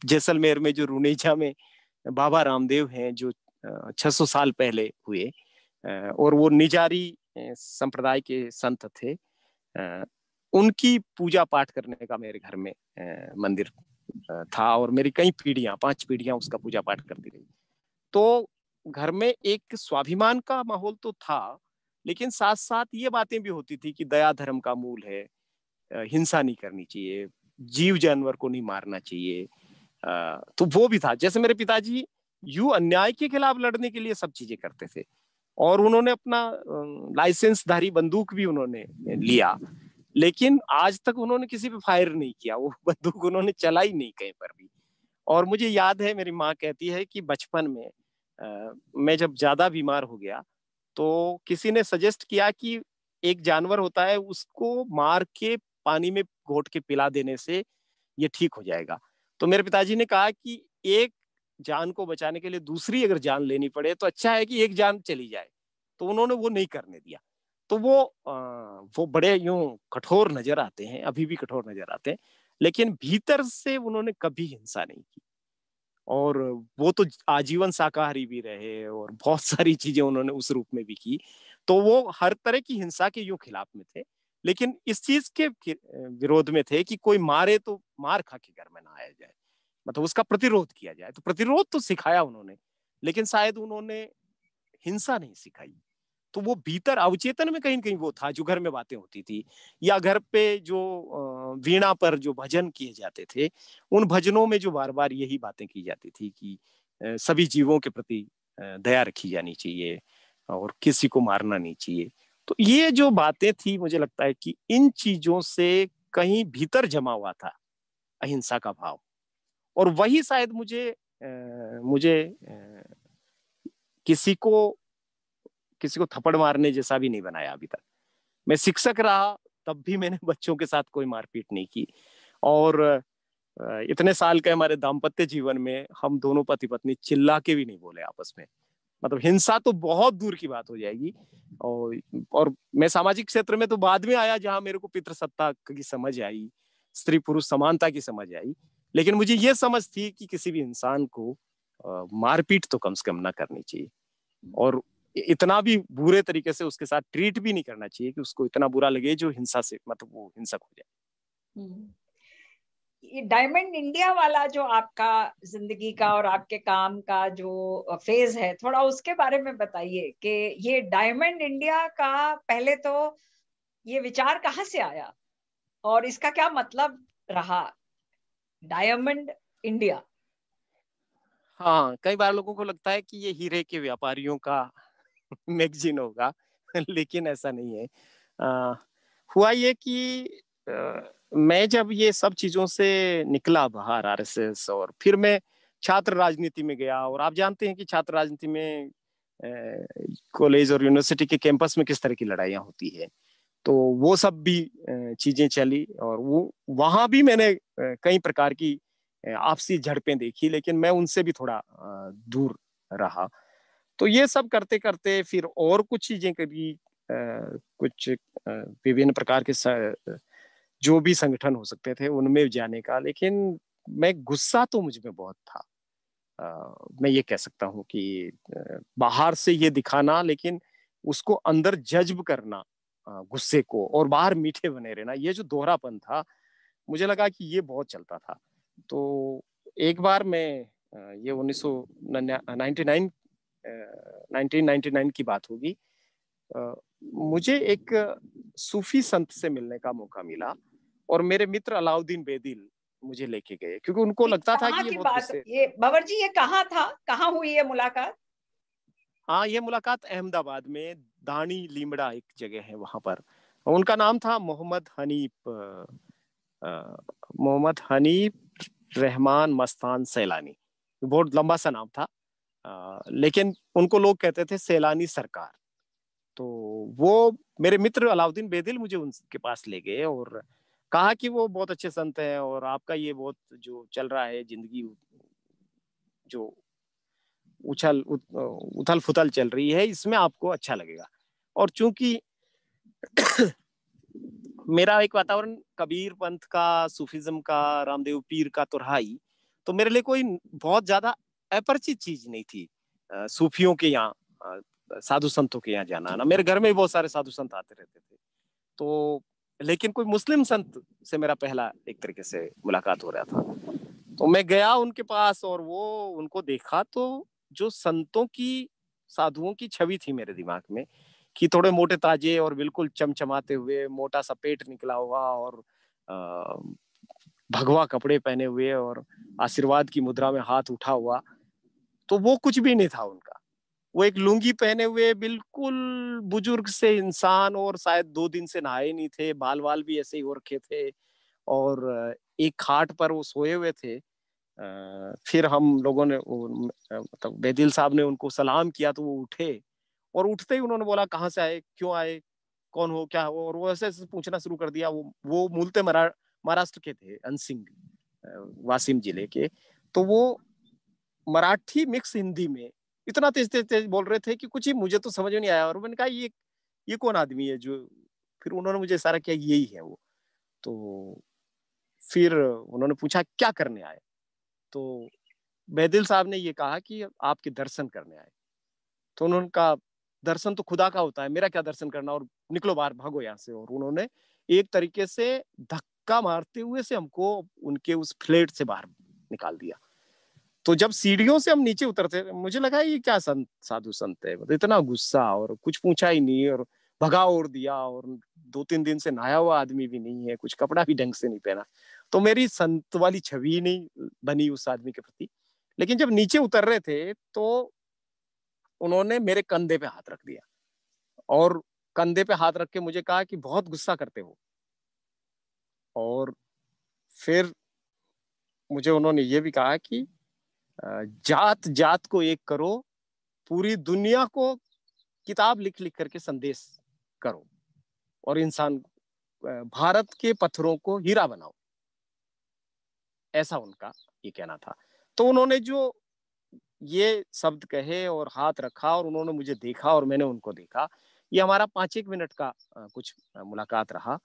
जैसलमेर में जो रुनेजा में बाबा रामदेव हैं जो 600 साल पहले हुए और वो निजारी संप्रदाय के संत थे उनकी पूजा पाठ करने का मेरे घर में मंदिर था और मेरी कई पीढ़ियां पांच पीढ़ियां उसका पूजा पाठ करती रही तो घर में एक स्वाभिमान का माहौल तो था लेकिन साथ साथ ये बातें भी होती थी कि दया धर्म का मूल है हिंसा नहीं करनी चाहिए जीव जानवर को नहीं मारना चाहिए तो वो भी था जैसे मेरे पिताजी यू अन्याय के खिलाफ लड़ने के लिए सब चीजें करते थे और उन्होंने अपना लाइसेंसधारी बंदूक भी उन्होंने लिया लेकिन आज तक उन्होंने किसी पे फायर नहीं किया वो (laughs) बंदूक उन्होंने चलाई नहीं कहीं पर भी और मुझे याद है मेरी माँ कहती है कि बचपन में आ, मैं जब ज्यादा बीमार हो गया तो किसी ने सजेस्ट किया कि एक जानवर होता है उसको मार के पानी में घोट के पिला देने से ये ठीक हो जाएगा तो मेरे पिताजी ने कहा कि एक जान को बचाने के लिए दूसरी अगर जान लेनी पड़े तो अच्छा है कि एक जान चली जाए तो उन्होंने वो नहीं करने दिया तो वो वो बड़े यूं कठोर नजर आते हैं अभी भी कठोर नजर आते हैं लेकिन भीतर से उन्होंने कभी हिंसा नहीं की और वो तो आजीवन शाकाहारी भी रहे और बहुत (laughs) सारी चीजें उन्होंने उस रूप में भी की तो वो हर तरह की हिंसा के यूं खिलाफ में थे लेकिन इस चीज के विरोध में थे कि कोई मारे तो मार खा के घर में ना आया जाए मतलब उसका प्रतिरोध किया जाए तो प्रतिरोध तो सिखाया उन्होंने लेकिन शायद उन्होंने हिंसा नहीं सिखाई तो वो भीतर अवचेतन में कहीं कहीं वो था जो घर में बातें होती थी या घर पे जो वीणा पर जो भजन किए जाते थे उन भजनों में जो बार बार यही बातें की जाती थी कि सभी जीवों के प्रति दया रखी जानी चाहिए और किसी को मारना नहीं चाहिए तो ये जो बातें थी मुझे लगता है कि इन चीजों से कहीं भीतर जमा हुआ था अहिंसा का भाव और वही शायद मुझे मुझे किसी को किसी को थप्पड़ मारने जैसा भी नहीं बनाया अभी तक मैं शिक्षक रहा तब भी मैंने (laughs) बच्चों के साथ कोई मारपीट नहीं की और इतने साल के हमारे दाम्पत्य जीवन में हम दोनों पति पत्नी चिल्ला के भी नहीं बोले आपस में मतलब हिंसा तो बहुत दूर की बात हो जाएगी और और मैं सामाजिक क्षेत्र में तो बाद में आया जहां मेरे को पितृसत्ता की समझ आई स्त्री पुरुष समानता की समझ आई लेकिन मुझे ये समझ थी कि किसी भी इंसान को मारपीट तो कम से कम ना करनी चाहिए और इतना भी बुरे तरीके से उसके साथ ट्रीट भी नहीं करना चाहिए कि उसको इतना बुरा लगे जो हिंसा से मतलब वो हिंसक हो जाए हम्म। डायमंड इंडिया वाला जो आपका जिंदगी का और आपके काम का जो फेज है थोड़ा उसके बारे में बताइए कि ये डायमंड इंडिया का पहले तो ये विचार कहाँ से आया और इसका क्या मतलब रहा डायमंड इंडिया हाँ कई बार लोगों को लगता है कि ये हीरे के व्यापारियों का मैगजीन होगा लेकिन ऐसा नहीं है आ, हुआ ये कि आ, मैं जब ये सब चीज़ों से निकला बाहर आरएसएस और फिर मैं छात्र राजनीति में गया और आप जानते हैं कि छात्र राजनीति में कॉलेज और यूनिवर्सिटी के कैंपस में किस तरह की लड़ाइयाँ होती है तो वो सब भी चीज़ें चली और वो वहां भी मैंने कई प्रकार की आपसी झड़पें देखी लेकिन मैं उनसे भी थोड़ा दूर रहा तो ये सब करते करते फिर और कुछ चीजें कभी कुछ विभिन्न प्रकार के जो भी संगठन हो सकते थे उनमें जाने का लेकिन मैं गुस्सा तो मुझ में बहुत था आ, मैं ये कह सकता हूँ कि बाहर से ये दिखाना लेकिन उसको अंदर जज्ब करना गुस्से को और बाहर मीठे बने रहना ये जो दोहरापन था मुझे लगा कि ये बहुत चलता था तो एक बार मैं ये उन्नीस सौ 1999 की बात होगी मुझे एक सूफी संत से मिलने का मौका मिला और मेरे मित्र अलाउद्दीन बेदिल मुझे लेके गए क्योंकि उनको लगता था कि ये ये बाबर जी ये कहाँ था कहाँ हुई ये मुलाकात हाँ ये मुलाकात अहमदाबाद में दानी लीमड़ा एक जगह है वहां पर उनका नाम था मोहम्मद हनीफ मोहम्मद हनीफ रहमान मस्तान सैलानी बहुत लंबा सा नाम था लेकिन उनको लोग कहते थे सैलानी सरकार तो वो मेरे मित्र अलाउद्दीन बेदिल मुझे उनके पास ले गए और कहा कि वो बहुत अच्छे संत हैं और आपका ये बहुत जो चल रहा है जिंदगी जो उछल उथल फुथल चल रही है इसमें आपको अच्छा लगेगा और चूंकि (coughs) मेरा एक वातावरण कबीर पंथ का सूफिज्म का रामदेव पीर का तो ही तो मेरे लिए कोई बहुत ज्यादा अपरिचित चीज नहीं थी सूफियों के यहाँ साधु संतों के यहाँ जाना ना मेरे घर में भी बहुत सारे साधु संत आते रहते थे तो लेकिन कोई मुस्लिम संत से मेरा पहला एक तरीके से मुलाकात हो रहा था तो मैं गया उनके पास और वो उनको देखा तो जो संतों की साधुओं की छवि थी मेरे दिमाग में कि थोड़े मोटे ताजे और बिल्कुल चमचमाते हुए मोटा सा पेट निकला हुआ और भगवा कपड़े पहने हुए और आशीर्वाद की मुद्रा में हाथ उठा हुआ तो वो कुछ भी नहीं था उनका वो एक लुंगी पहने हुए बिल्कुल बुजुर्ग से इंसान और शायद दो दिन से नहाए नहीं थे बाल बाल भी ऐसे ही हो रखे थे और एक खाट पर वो सोए हुए थे फिर हम लोगों ने मतलब बेदिल साहब ने उनको सलाम किया तो वो उठे और उठते ही उन्होंने बोला कहाँ से आए क्यों आए कौन हो क्या हो और वो ऐसे पूछना शुरू कर दिया वो वो मूलते महाराष्ट्र के थे अनसिंह वासिम जिले के तो वो मराठी मिक्स हिंदी में इतना तेज तेज तेज बोल रहे थे कि कुछ ही मुझे तो समझ में नहीं आया और मैंने कहा ये ये कौन आदमी है जो फिर उन्होंने मुझे इशारा किया यही है वो तो फिर उन्होंने पूछा क्या करने आए तो बैदिल साहब ने ये कहा कि आपके दर्शन करने आए तो उन्होंने कहा दर्शन तो खुदा का होता है मेरा क्या दर्शन करना और निकलो बाहर भागो यहाँ से और उन्होंने एक तरीके से धक्का मारते हुए से हमको उनके उस फ्लेट से बाहर निकाल दिया तो जब सीढ़ियों से हम नीचे उतरते मुझे लगा ये क्या संत साधु संत है मतलब इतना गुस्सा और कुछ पूछा ही नहीं और भगा और दिया और दो तीन दिन से नहाया हुआ आदमी भी नहीं है कुछ कपड़ा भी ढंग से नहीं पहना तो मेरी संत वाली छवि नहीं बनी उस आदमी के प्रति लेकिन जब नीचे उतर रहे थे तो उन्होंने मेरे कंधे पे हाथ रख दिया और कंधे पे हाथ रख के मुझे कहा कि बहुत गुस्सा करते हो और फिर मुझे उन्होंने ये भी कहा कि जात जात को एक करो पूरी दुनिया को किताब लिख लिख करके संदेश करो और इंसान भारत के पत्थरों को हीरा बनाओ ऐसा उनका ये कहना था तो उन्होंने जो ये शब्द कहे और हाथ रखा और उन्होंने मुझे देखा और मैंने उनको देखा ये हमारा पांच एक मिनट का कुछ मुलाकात रहा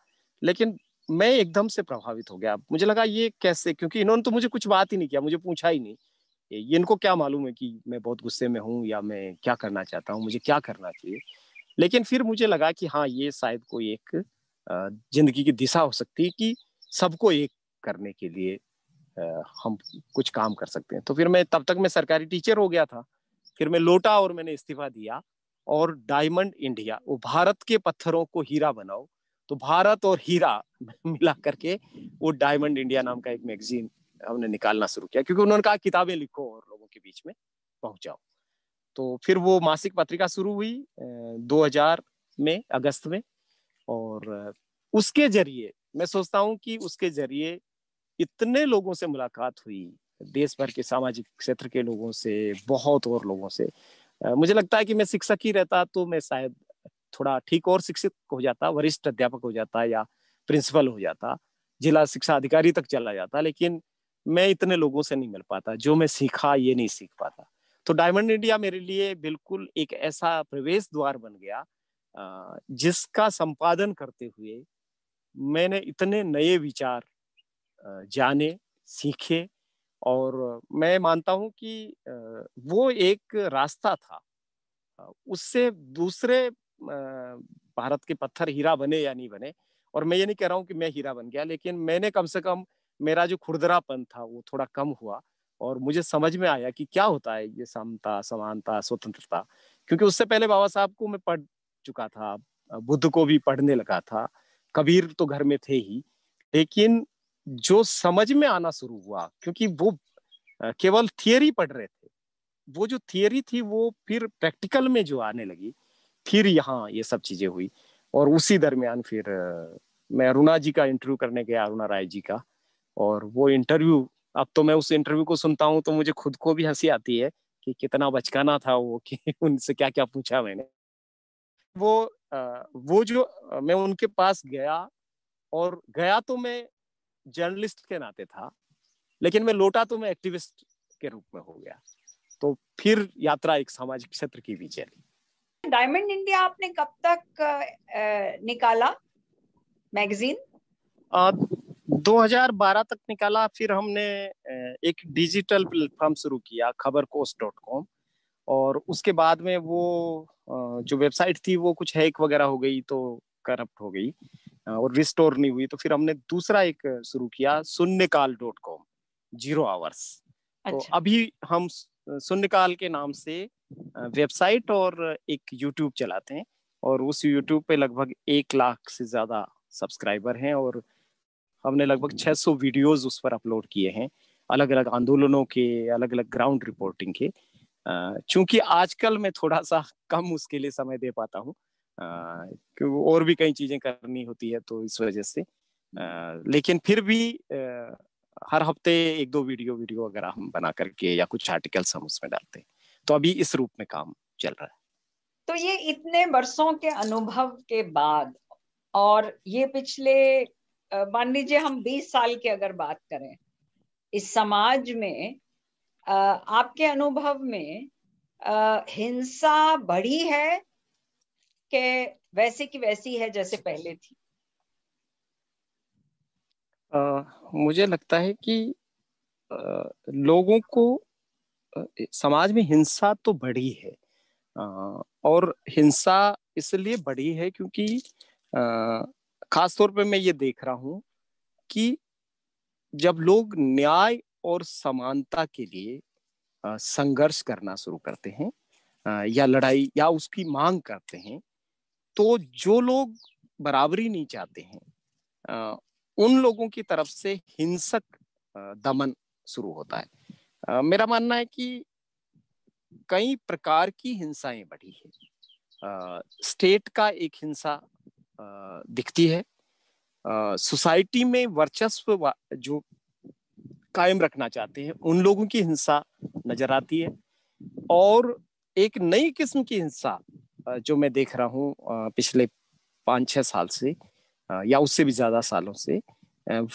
लेकिन मैं एकदम से प्रभावित हो गया मुझे लगा ये कैसे क्योंकि इन्होंने तो मुझे कुछ बात ही नहीं किया मुझे पूछा ही नहीं ये इनको क्या मालूम है कि मैं बहुत गुस्से में हूँ या मैं क्या करना चाहता हूँ मुझे क्या करना चाहिए लेकिन फिर मुझे लगा कि हाँ ये शायद कोई एक जिंदगी की दिशा हो सकती है कि सबको एक करने के लिए हम कुछ काम कर सकते हैं तो फिर मैं तब तक मैं सरकारी टीचर हो गया था फिर मैं लौटा और मैंने इस्तीफा दिया और डायमंड इंडिया वो भारत के पत्थरों को हीरा बनाओ तो भारत और हीरा (laughs) मिला करके वो डायमंड इंडिया नाम का एक मैगजीन हमने निकालना शुरू किया क्योंकि उन्होंने कहा किताबें लिखो और लोगों के बीच में पहुंचाओ तो फिर वो मासिक पत्रिका शुरू हुई 2000 में अगस्त में और उसके जरिए मैं सोचता हूँ कि उसके जरिए इतने लोगों से मुलाकात हुई देश भर के सामाजिक क्षेत्र के लोगों से बहुत और लोगों से मुझे लगता है कि मैं शिक्षक ही रहता तो मैं शायद थोड़ा ठीक और शिक्षित हो जाता वरिष्ठ अध्यापक हो जाता या प्रिंसिपल हो जाता जिला शिक्षा अधिकारी तक चला जाता लेकिन मैं इतने लोगों से नहीं मिल पाता जो मैं सीखा ये नहीं सीख पाता तो डायमंड इंडिया मेरे लिए बिल्कुल एक ऐसा प्रवेश द्वार बन गया जिसका संपादन करते हुए मैंने इतने नए विचार जाने सीखे और मैं मानता हूं कि वो एक रास्ता था उससे दूसरे भारत के पत्थर हीरा बने या नहीं बने और मैं ये नहीं कह रहा हूं कि मैं हीरा बन गया लेकिन मैंने कम से कम मेरा जो खुरदरापन था वो थोड़ा कम हुआ और मुझे समझ में आया कि क्या होता है ये समता समानता स्वतंत्रता क्योंकि उससे पहले बाबा साहब को मैं पढ़ चुका था बुद्ध को भी पढ़ने लगा था कबीर तो घर में थे ही लेकिन जो समझ में आना शुरू हुआ क्योंकि वो केवल थियरी पढ़ रहे थे वो जो थियरी थी वो फिर प्रैक्टिकल में जो आने लगी फिर यहाँ ये सब चीजें हुई और उसी दरमियान फिर मैं अरुणा जी का इंटरव्यू करने गया अरुणा राय जी का और वो इंटरव्यू अब तो मैं उस इंटरव्यू को सुनता हूँ तो मुझे खुद को भी हंसी आती है कि कितना बचकाना था वो कि (laughs) उनसे क्या क्या पूछा मैंने वो वो जो मैं उनके पास गया और गया तो मैं जर्नलिस्ट के नाते था लेकिन मैं लौटा तो मैं एक्टिविस्ट के रूप में हो गया तो फिर यात्रा एक सामाजिक क्षेत्र की भी चली डायमंड इंडिया आपने कब तक निकाला मैगजीन 2012 तक निकाला फिर हमने एक डिजिटल प्लेटफॉर्म शुरू किया खबर कोस्ट डॉट कॉम और उसके बाद में वो जो वेबसाइट थी वो कुछ हैक वगैरह हो गई तो करप्ट हो गई और रिस्टोर नहीं हुई तो फिर हमने दूसरा एक शुरू किया शून्यकाल डॉट कॉम जीरो आवर्स तो अच्छा। तो अभी हम शून्यकाल के नाम से वेबसाइट और एक यूट्यूब चलाते हैं और उस यूट्यूब पे लगभग एक लाख से ज्यादा सब्सक्राइबर हैं और हमने लगभग 600 वीडियोस उस पर अपलोड किए हैं अलग अलग आंदोलनों के अलग अलग ग्राउंड रिपोर्टिंग के चूंकि आजकल मैं थोड़ा सा कम उसके लिए समय दे पाता हूँ और भी कई चीजें करनी होती है तो इस वजह से आ, लेकिन फिर भी आ, हर हफ्ते एक दो वीडियो वीडियो अगर हम बना करके या कुछ आर्टिकल्स हम उसमें डालते हैं तो अभी इस रूप में काम चल रहा है तो ये इतने वर्षों के अनुभव के बाद और ये पिछले मान लीजिए हम 20 साल की अगर बात करें इस समाज में आपके अनुभव में हिंसा बढ़ी है के वैसे की वैसी है जैसे पहले थी आ, मुझे लगता है कि आ, लोगों को आ, समाज में हिंसा तो बढ़ी है आ, और हिंसा इसलिए बढ़ी है क्योंकि खासतौर पे मैं ये देख रहा हूं कि जब लोग न्याय और समानता के लिए संघर्ष करना शुरू करते हैं या लड़ाई या उसकी मांग करते हैं तो जो लोग बराबरी नहीं चाहते हैं उन लोगों की तरफ से हिंसक दमन शुरू होता है मेरा मानना है कि कई प्रकार की हिंसाएं बढ़ी है स्टेट का एक हिंसा दिखती है सोसाइटी में वर्चस्व जो कायम रखना चाहते हैं उन लोगों की हिंसा नजर आती है और एक नई किस्म की हिंसा जो मैं देख रहा हूँ पिछले पाँच छः साल से या उससे भी ज़्यादा सालों से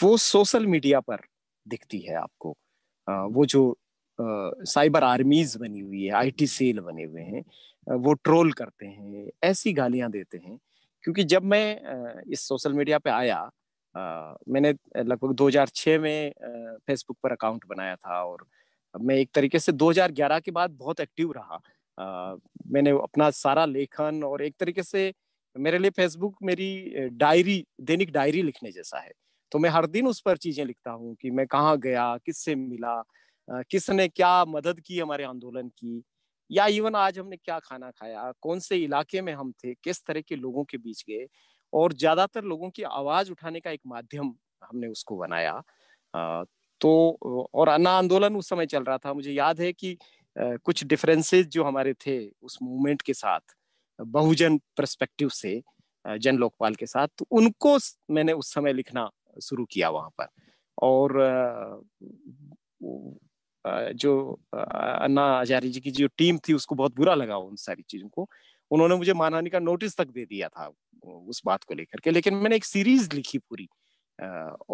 वो सोशल मीडिया पर दिखती है आपको वो जो साइबर आर्मीज बनी हुई है आईटी सेल बने हुए हैं वो ट्रोल करते हैं ऐसी गालियां देते हैं क्योंकि जब मैं इस सोशल मीडिया पे आया मैंने लगभग 2006 में फेसबुक पर अकाउंट बनाया था और मैं एक तरीके से 2011 के बाद बहुत एक्टिव रहा मैंने अपना सारा लेखन और एक तरीके से मेरे लिए फेसबुक मेरी डायरी दैनिक डायरी लिखने जैसा है तो मैं हर दिन उस पर चीजें लिखता हूँ कि मैं कहाँ गया किससे मिला किसने क्या मदद की हमारे आंदोलन की या इवन आज हमने क्या खाना खाया कौन से इलाके में हम थे किस तरह के लोगों के बीच गए और ज्यादातर लोगों की आवाज उठाने का एक माध्यम हमने उसको बनाया तो और अन्ना आंदोलन उस समय चल रहा था मुझे याद है कि कुछ डिफरेंसेस जो हमारे थे उस मूवमेंट के साथ बहुजन परस्पेक्टिव से जन लोकपाल के साथ तो उनको मैंने उस समय लिखना शुरू किया वहां पर और जो अन्ना आचार्य जी की जो टीम थी उसको बहुत बुरा लगा उन सारी चीजों को उन्होंने मुझे मानहानि का नोटिस तक दे दिया था उस बात को लेकर के लेकिन मैंने एक सीरीज लिखी पूरी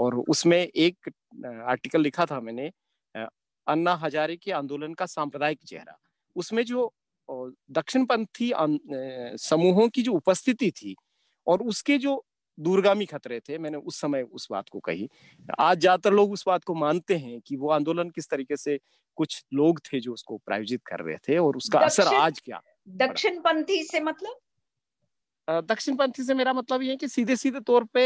और उसमें एक आर्टिकल लिखा था मैंने अन्ना हजारे के आंदोलन का सांप्रदायिक चेहरा उसमें जो दक्षिणपंथी अं, समूहों की जो उपस्थिति थी और उसके जो दूरगामी खतरे थे मैंने उस समय उस बात को कही आज ज्यादातर लोग उस बात को मानते हैं कि वो आंदोलन किस तरीके से कुछ लोग थे जो उसको प्रायोजित कर रहे थे और उसका असर आज क्या दक्षिणपंथी से मतलब दक्षिणपंथी से मेरा मतलब ये कि सीधे सीधे तौर पे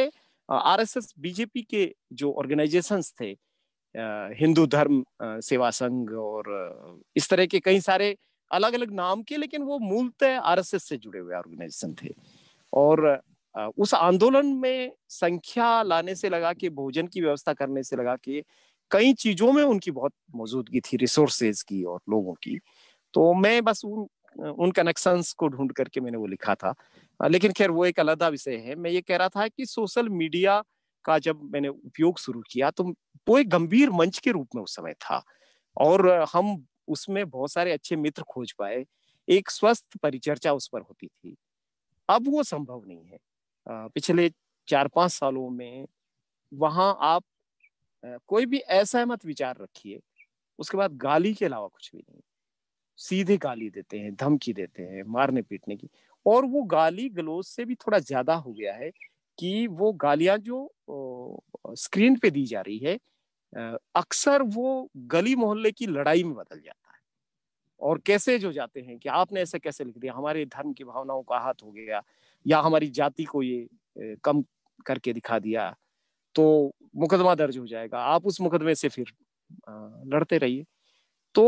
आरएसएस बीजेपी के जो ऑर्गेनाइजेशन थे हिंदू धर्म सेवा संघ और इस तरह के कई सारे अलग अलग नाम के लेकिन वो मूलतः आरएसएस से जुड़े हुए ऑर्गेनाइजेशन थे और उस आंदोलन में संख्या लाने से लगा के भोजन की व्यवस्था करने से लगा के कई चीजों में उनकी बहुत मौजूदगी थी रिसोर्सेज की और लोगों की तो मैं बस उन उन कनेक्शन को ढूंढ करके मैंने वो लिखा था लेकिन खैर वो एक अलग विषय है मैं ये कह रहा था कि सोशल मीडिया का जब मैंने उपयोग शुरू किया तो वो एक गंभीर मंच के रूप में उस समय था और हम उसमें बहुत सारे अच्छे मित्र खोज पाए एक स्वस्थ परिचर्चा उस पर होती थी अब वो संभव नहीं है पिछले चार पांच सालों में वहाँ आप कोई भी ऐसा मत विचार रखिए उसके बाद गाली के अलावा कुछ भी नहीं सीधे गाली देते हैं धमकी देते हैं मारने पीटने की और वो गाली गलोज से भी थोड़ा ज्यादा हो गया है कि वो गालियां जो स्क्रीन पे दी जा रही है अक्सर वो गली मोहल्ले की लड़ाई में बदल जाता है और कैसे जो जाते हैं कि आपने ऐसे कैसे लिख दिया हमारे धर्म की भावनाओं का हाथ हो गया या हमारी जाति को ये कम करके दिखा दिया तो मुकदमा दर्ज हो जाएगा आप उस मुकदमे से फिर लड़ते रहिए तो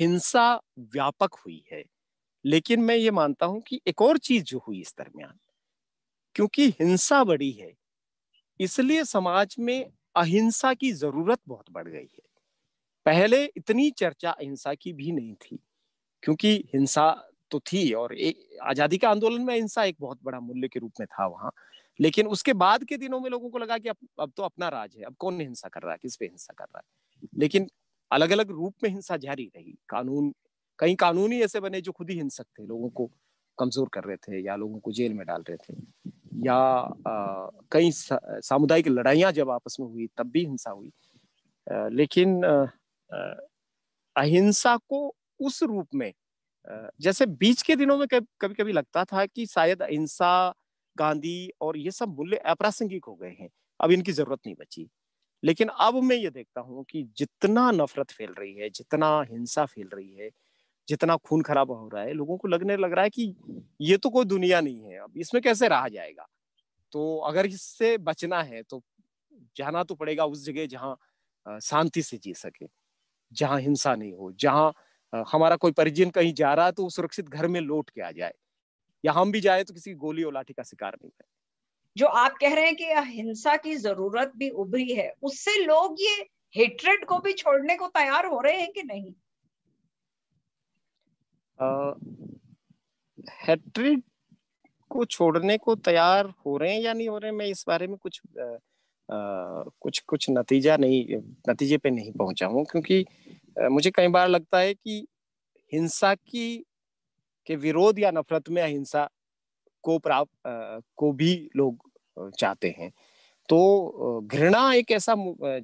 हिंसा व्यापक हुई है लेकिन मैं ये मानता हूं कि एक और चीज जो हुई इस दरमियान क्योंकि हिंसा बड़ी है इसलिए समाज में अहिंसा की जरूरत बहुत बढ़ गई है पहले इतनी चर्चा अहिंसा की भी नहीं थी क्योंकि हिंसा तो थी और आजादी का आंदोलन में हिंसा एक बहुत बड़ा मूल्य के रूप में था वहां लेकिन उसके बाद के दिनों में लोगों को लगा कि अब अब तो अपना राज है अब कौन हिंसा कर रहा है किस पे हिंसा कर रहा है लेकिन अलग अलग रूप में हिंसा जारी रही कानून कई कानून ही ऐसे बने जो खुद ही हिंसक थे लोगों को कमजोर कर रहे थे या लोगों को जेल में डाल रहे थे या कई सा, सामुदायिक लड़ाइयां जब आपस में हुई तब भी हिंसा हुई आ, लेकिन अहिंसा को उस रूप में जैसे बीच के दिनों में कभी कभी लगता था कि शायद अहिंसा गांधी और ये सब मूल्य अप्रासंगिक हो गए हैं अब इनकी जरूरत नहीं बची लेकिन अब मैं ये देखता हूँ कि जितना नफरत फैल रही है जितना हिंसा फैल रही है जितना खून खराब हो रहा है लोगों को लगने लग रहा है कि ये तो कोई दुनिया नहीं है अब इसमें कैसे रहा जाएगा तो अगर इससे बचना है तो जाना तो पड़ेगा उस जगह जहाँ शांति से जी सके जहाँ हिंसा नहीं हो जहाँ हमारा कोई परिजन कहीं जा रहा है तो वो सुरक्षित घर में लौट के आ जाए या हम भी जाए तो किसी गोली और लाठी का शिकार नहीं है जो आप कह रहे हैं कि हिंसा की जरूरत भी उभरी है उससे लोग ये हेट्रेड को भी छोड़ने को तैयार हो रहे हैं कि नहीं हेट्रेड को छोड़ने को तैयार हो रहे हैं या नहीं हो रहे हैं मैं इस बारे में कुछ आ, आ, कुछ कुछ नतीजा नहीं नतीजे पे नहीं पहुंचा हूं क्योंकि मुझे कई बार लगता है कि हिंसा की के विरोध या नफरत में अहिंसा को प्राप्त को भी लोग चाहते हैं तो घृणा एक ऐसा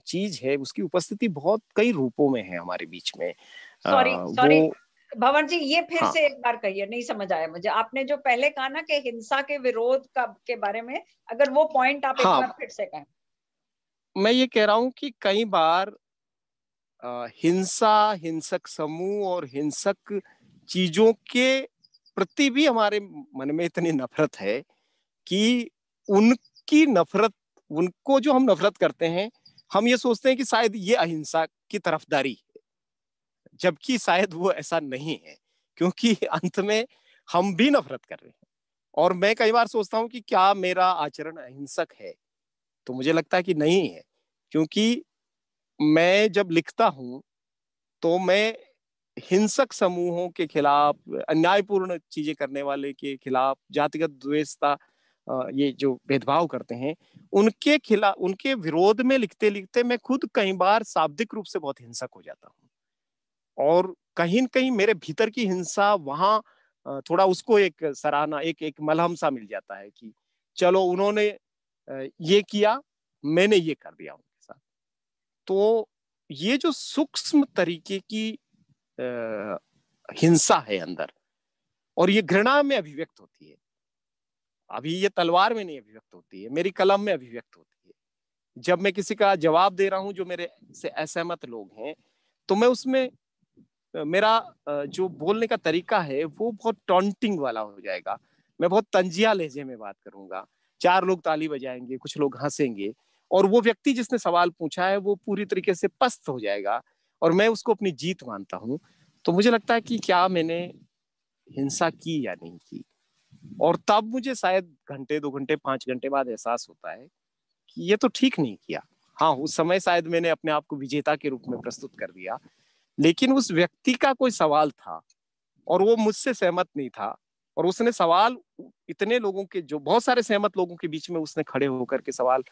चीज है उसकी उपस्थिति बहुत कई रूपों में है हमारे बीच में सॉरी सॉरी भवन जी ये फिर हाँ. से एक बार कहिए नहीं समझ आया मुझे आपने जो पहले कहा ना कि हिंसा के विरोध का के बारे में अगर वो पॉइंट आप हाँ. एक बार फिर से कहें मैं ये कह रहा हूँ कि कई बार हिंसा हिंसक समूह और हिंसक चीजों के प्रति भी हमारे मन में इतनी नफरत है कि उनकी नफरत उनको जो हम नफरत करते हैं हम ये सोचते हैं कि शायद ये अहिंसा की तरफदारी है जबकि शायद वो ऐसा नहीं है क्योंकि (laughs) अंत में हम भी नफरत कर रहे हैं और मैं कई बार सोचता हूं कि क्या मेरा आचरण अहिंसक है तो मुझे लगता है कि नहीं है क्योंकि मैं जब लिखता हूं तो मैं हिंसक समूहों के खिलाफ अन्यायपूर्ण चीजें करने वाले के खिलाफ जातिगत द्वेषता ये जो भेदभाव करते हैं उनके खिलाफ उनके विरोध में लिखते लिखते मैं खुद कई बार शाब्दिक रूप से बहुत हिंसक हो जाता हूँ और कहीं न कहीं मेरे भीतर की हिंसा वहां थोड़ा उसको एक सराहना एक एक मलहम सा मिल जाता है कि चलो उन्होंने ये किया मैंने ये कर दिया हूं तो ये जो सूक्ष्म तरीके की हिंसा है अंदर और ये घृणा में अभिव्यक्त होती है अभी ये तलवार में नहीं अभिव्यक्त होती है मेरी कलम में अभिव्यक्त होती है जब मैं किसी का जवाब दे रहा हूं जो मेरे से असहमत लोग हैं तो मैं उसमें मेरा जो बोलने का तरीका है वो बहुत टॉन्टिंग वाला हो जाएगा मैं बहुत तंजिया लहजे में बात करूंगा चार लोग ताली बजाएंगे कुछ लोग हंसेंगे और वो व्यक्ति जिसने सवाल पूछा है वो पूरी तरीके से पस्त हो जाएगा और मैं उसको अपनी जीत मानता हूँ तो मुझे लगता है कि क्या मैंने हिंसा की या नहीं की और तब मुझे शायद घंटे दो घंटे पांच घंटे बाद एहसास होता है कि ये तो ठीक नहीं किया हाँ उस समय शायद मैंने अपने आप को विजेता के रूप में प्रस्तुत कर दिया लेकिन उस व्यक्ति का कोई सवाल था और वो मुझसे सहमत नहीं था और उसने सवाल इतने लोगों के जो बहुत सारे सहमत लोगों के बीच में उसने खड़े होकर के सवाल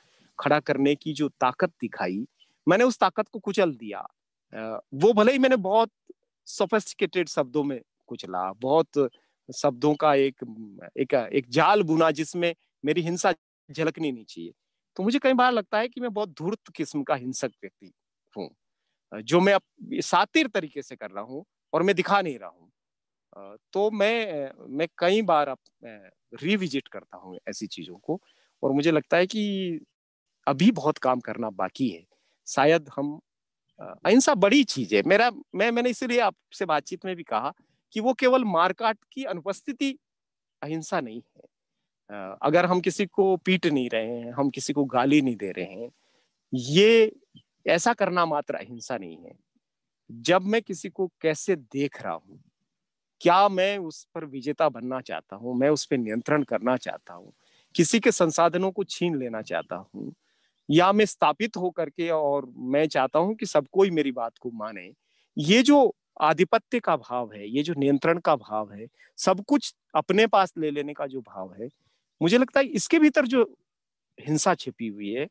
खड़ा करने की जो ताकत दिखाई मैंने उस ताकत को कुचल दिया वो भले ही मैंने बहुत सोफेस्टिकेटेड शब्दों में कुचला बहुत शब्दों का एक एक एक जाल बुना जिसमें मेरी हिंसा झलकनी नहीं चाहिए तो मुझे कई बार लगता है कि मैं बहुत धूर्त किस्म का हिंसक व्यक्ति हूँ जो मैं सातिर तरीके से कर रहा हूँ और मैं दिखा नहीं रहा हूँ तो मैं मैं कई बार रिविजिट करता हूँ ऐसी चीजों को और मुझे लगता है कि अभी बहुत काम करना बाकी है शायद हम अहिंसा बड़ी चीज है मेरा मैं मैंने इसलिए आपसे बातचीत में भी कहा कि वो केवल मारकाट की अनुपस्थिति अहिंसा नहीं है अगर हम किसी को पीट नहीं रहे हैं हम किसी को गाली नहीं दे रहे हैं ये ऐसा करना मात्र अहिंसा नहीं है जब मैं किसी को कैसे देख रहा हूं क्या मैं उस पर विजेता बनना चाहता हूँ मैं उस पर नियंत्रण करना चाहता हूँ किसी के संसाधनों को छीन लेना चाहता हूँ या मैं स्थापित हो करके और मैं चाहता हूं कि सब कोई मेरी बात को माने ये जो आधिपत्य का भाव है ये जो नियंत्रण का भाव है सब कुछ अपने पास ले लेने का जो भाव है मुझे लगता है इसके भीतर जो हिंसा छिपी हुई है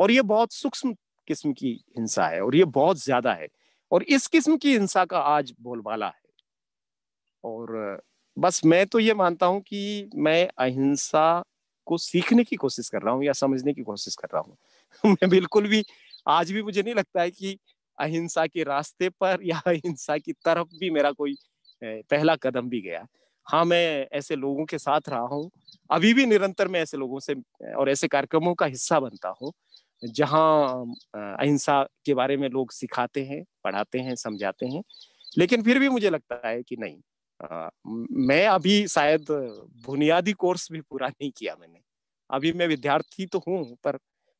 और ये बहुत सूक्ष्म किस्म की हिंसा है और ये बहुत ज्यादा है और इस किस्म की हिंसा का आज बोलबाला है और बस मैं तो ये मानता हूं कि मैं अहिंसा को सीखने की कोशिश कर रहा हूँ या समझने की कोशिश कर रहा हूँ (laughs) मैं बिल्कुल भी आज भी मुझे नहीं लगता है कि अहिंसा के रास्ते पर या (laughs) अहिंसा की तरफ भी मेरा कोई पहला कदम भी गया हाँ मैं ऐसे लोगों के साथ रहा हूँ अभी भी निरंतर मैं ऐसे लोगों से और ऐसे कार्यक्रमों का हिस्सा बनता हूँ जहाँ अहिंसा के बारे में लोग सिखाते हैं पढ़ाते हैं समझाते हैं लेकिन फिर भी मुझे लगता है कि नहीं आ, मैं अभी शायद बुनियादी कोर्स भी पूरा नहीं किया मैंने अभी मैं विद्यार्थी तो हूँ पर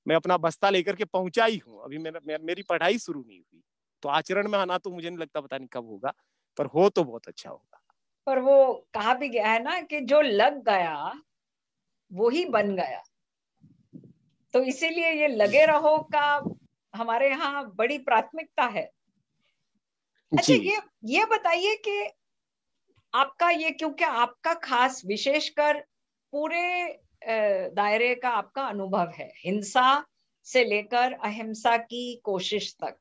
मैं अपना बस्ता लेकर के पहुंचा ही हूँ अभी मेरा मेर, मेरी पढ़ाई शुरू नहीं हुई तो आचरण में आना तो मुझे नहीं लगता पता नहीं कब होगा पर हो तो बहुत अच्छा होगा पर वो कहा भी गया है ना कि जो लग गया वो ही बन गया तो इसीलिए ये लगे रहो का हमारे यहाँ बड़ी प्राथमिकता है अच्छा ये ये बताइए कि आपका ये क्योंकि आपका खास विशेषकर पूरे दायरे का आपका अनुभव है हिंसा से लेकर अहिंसा की कोशिश तक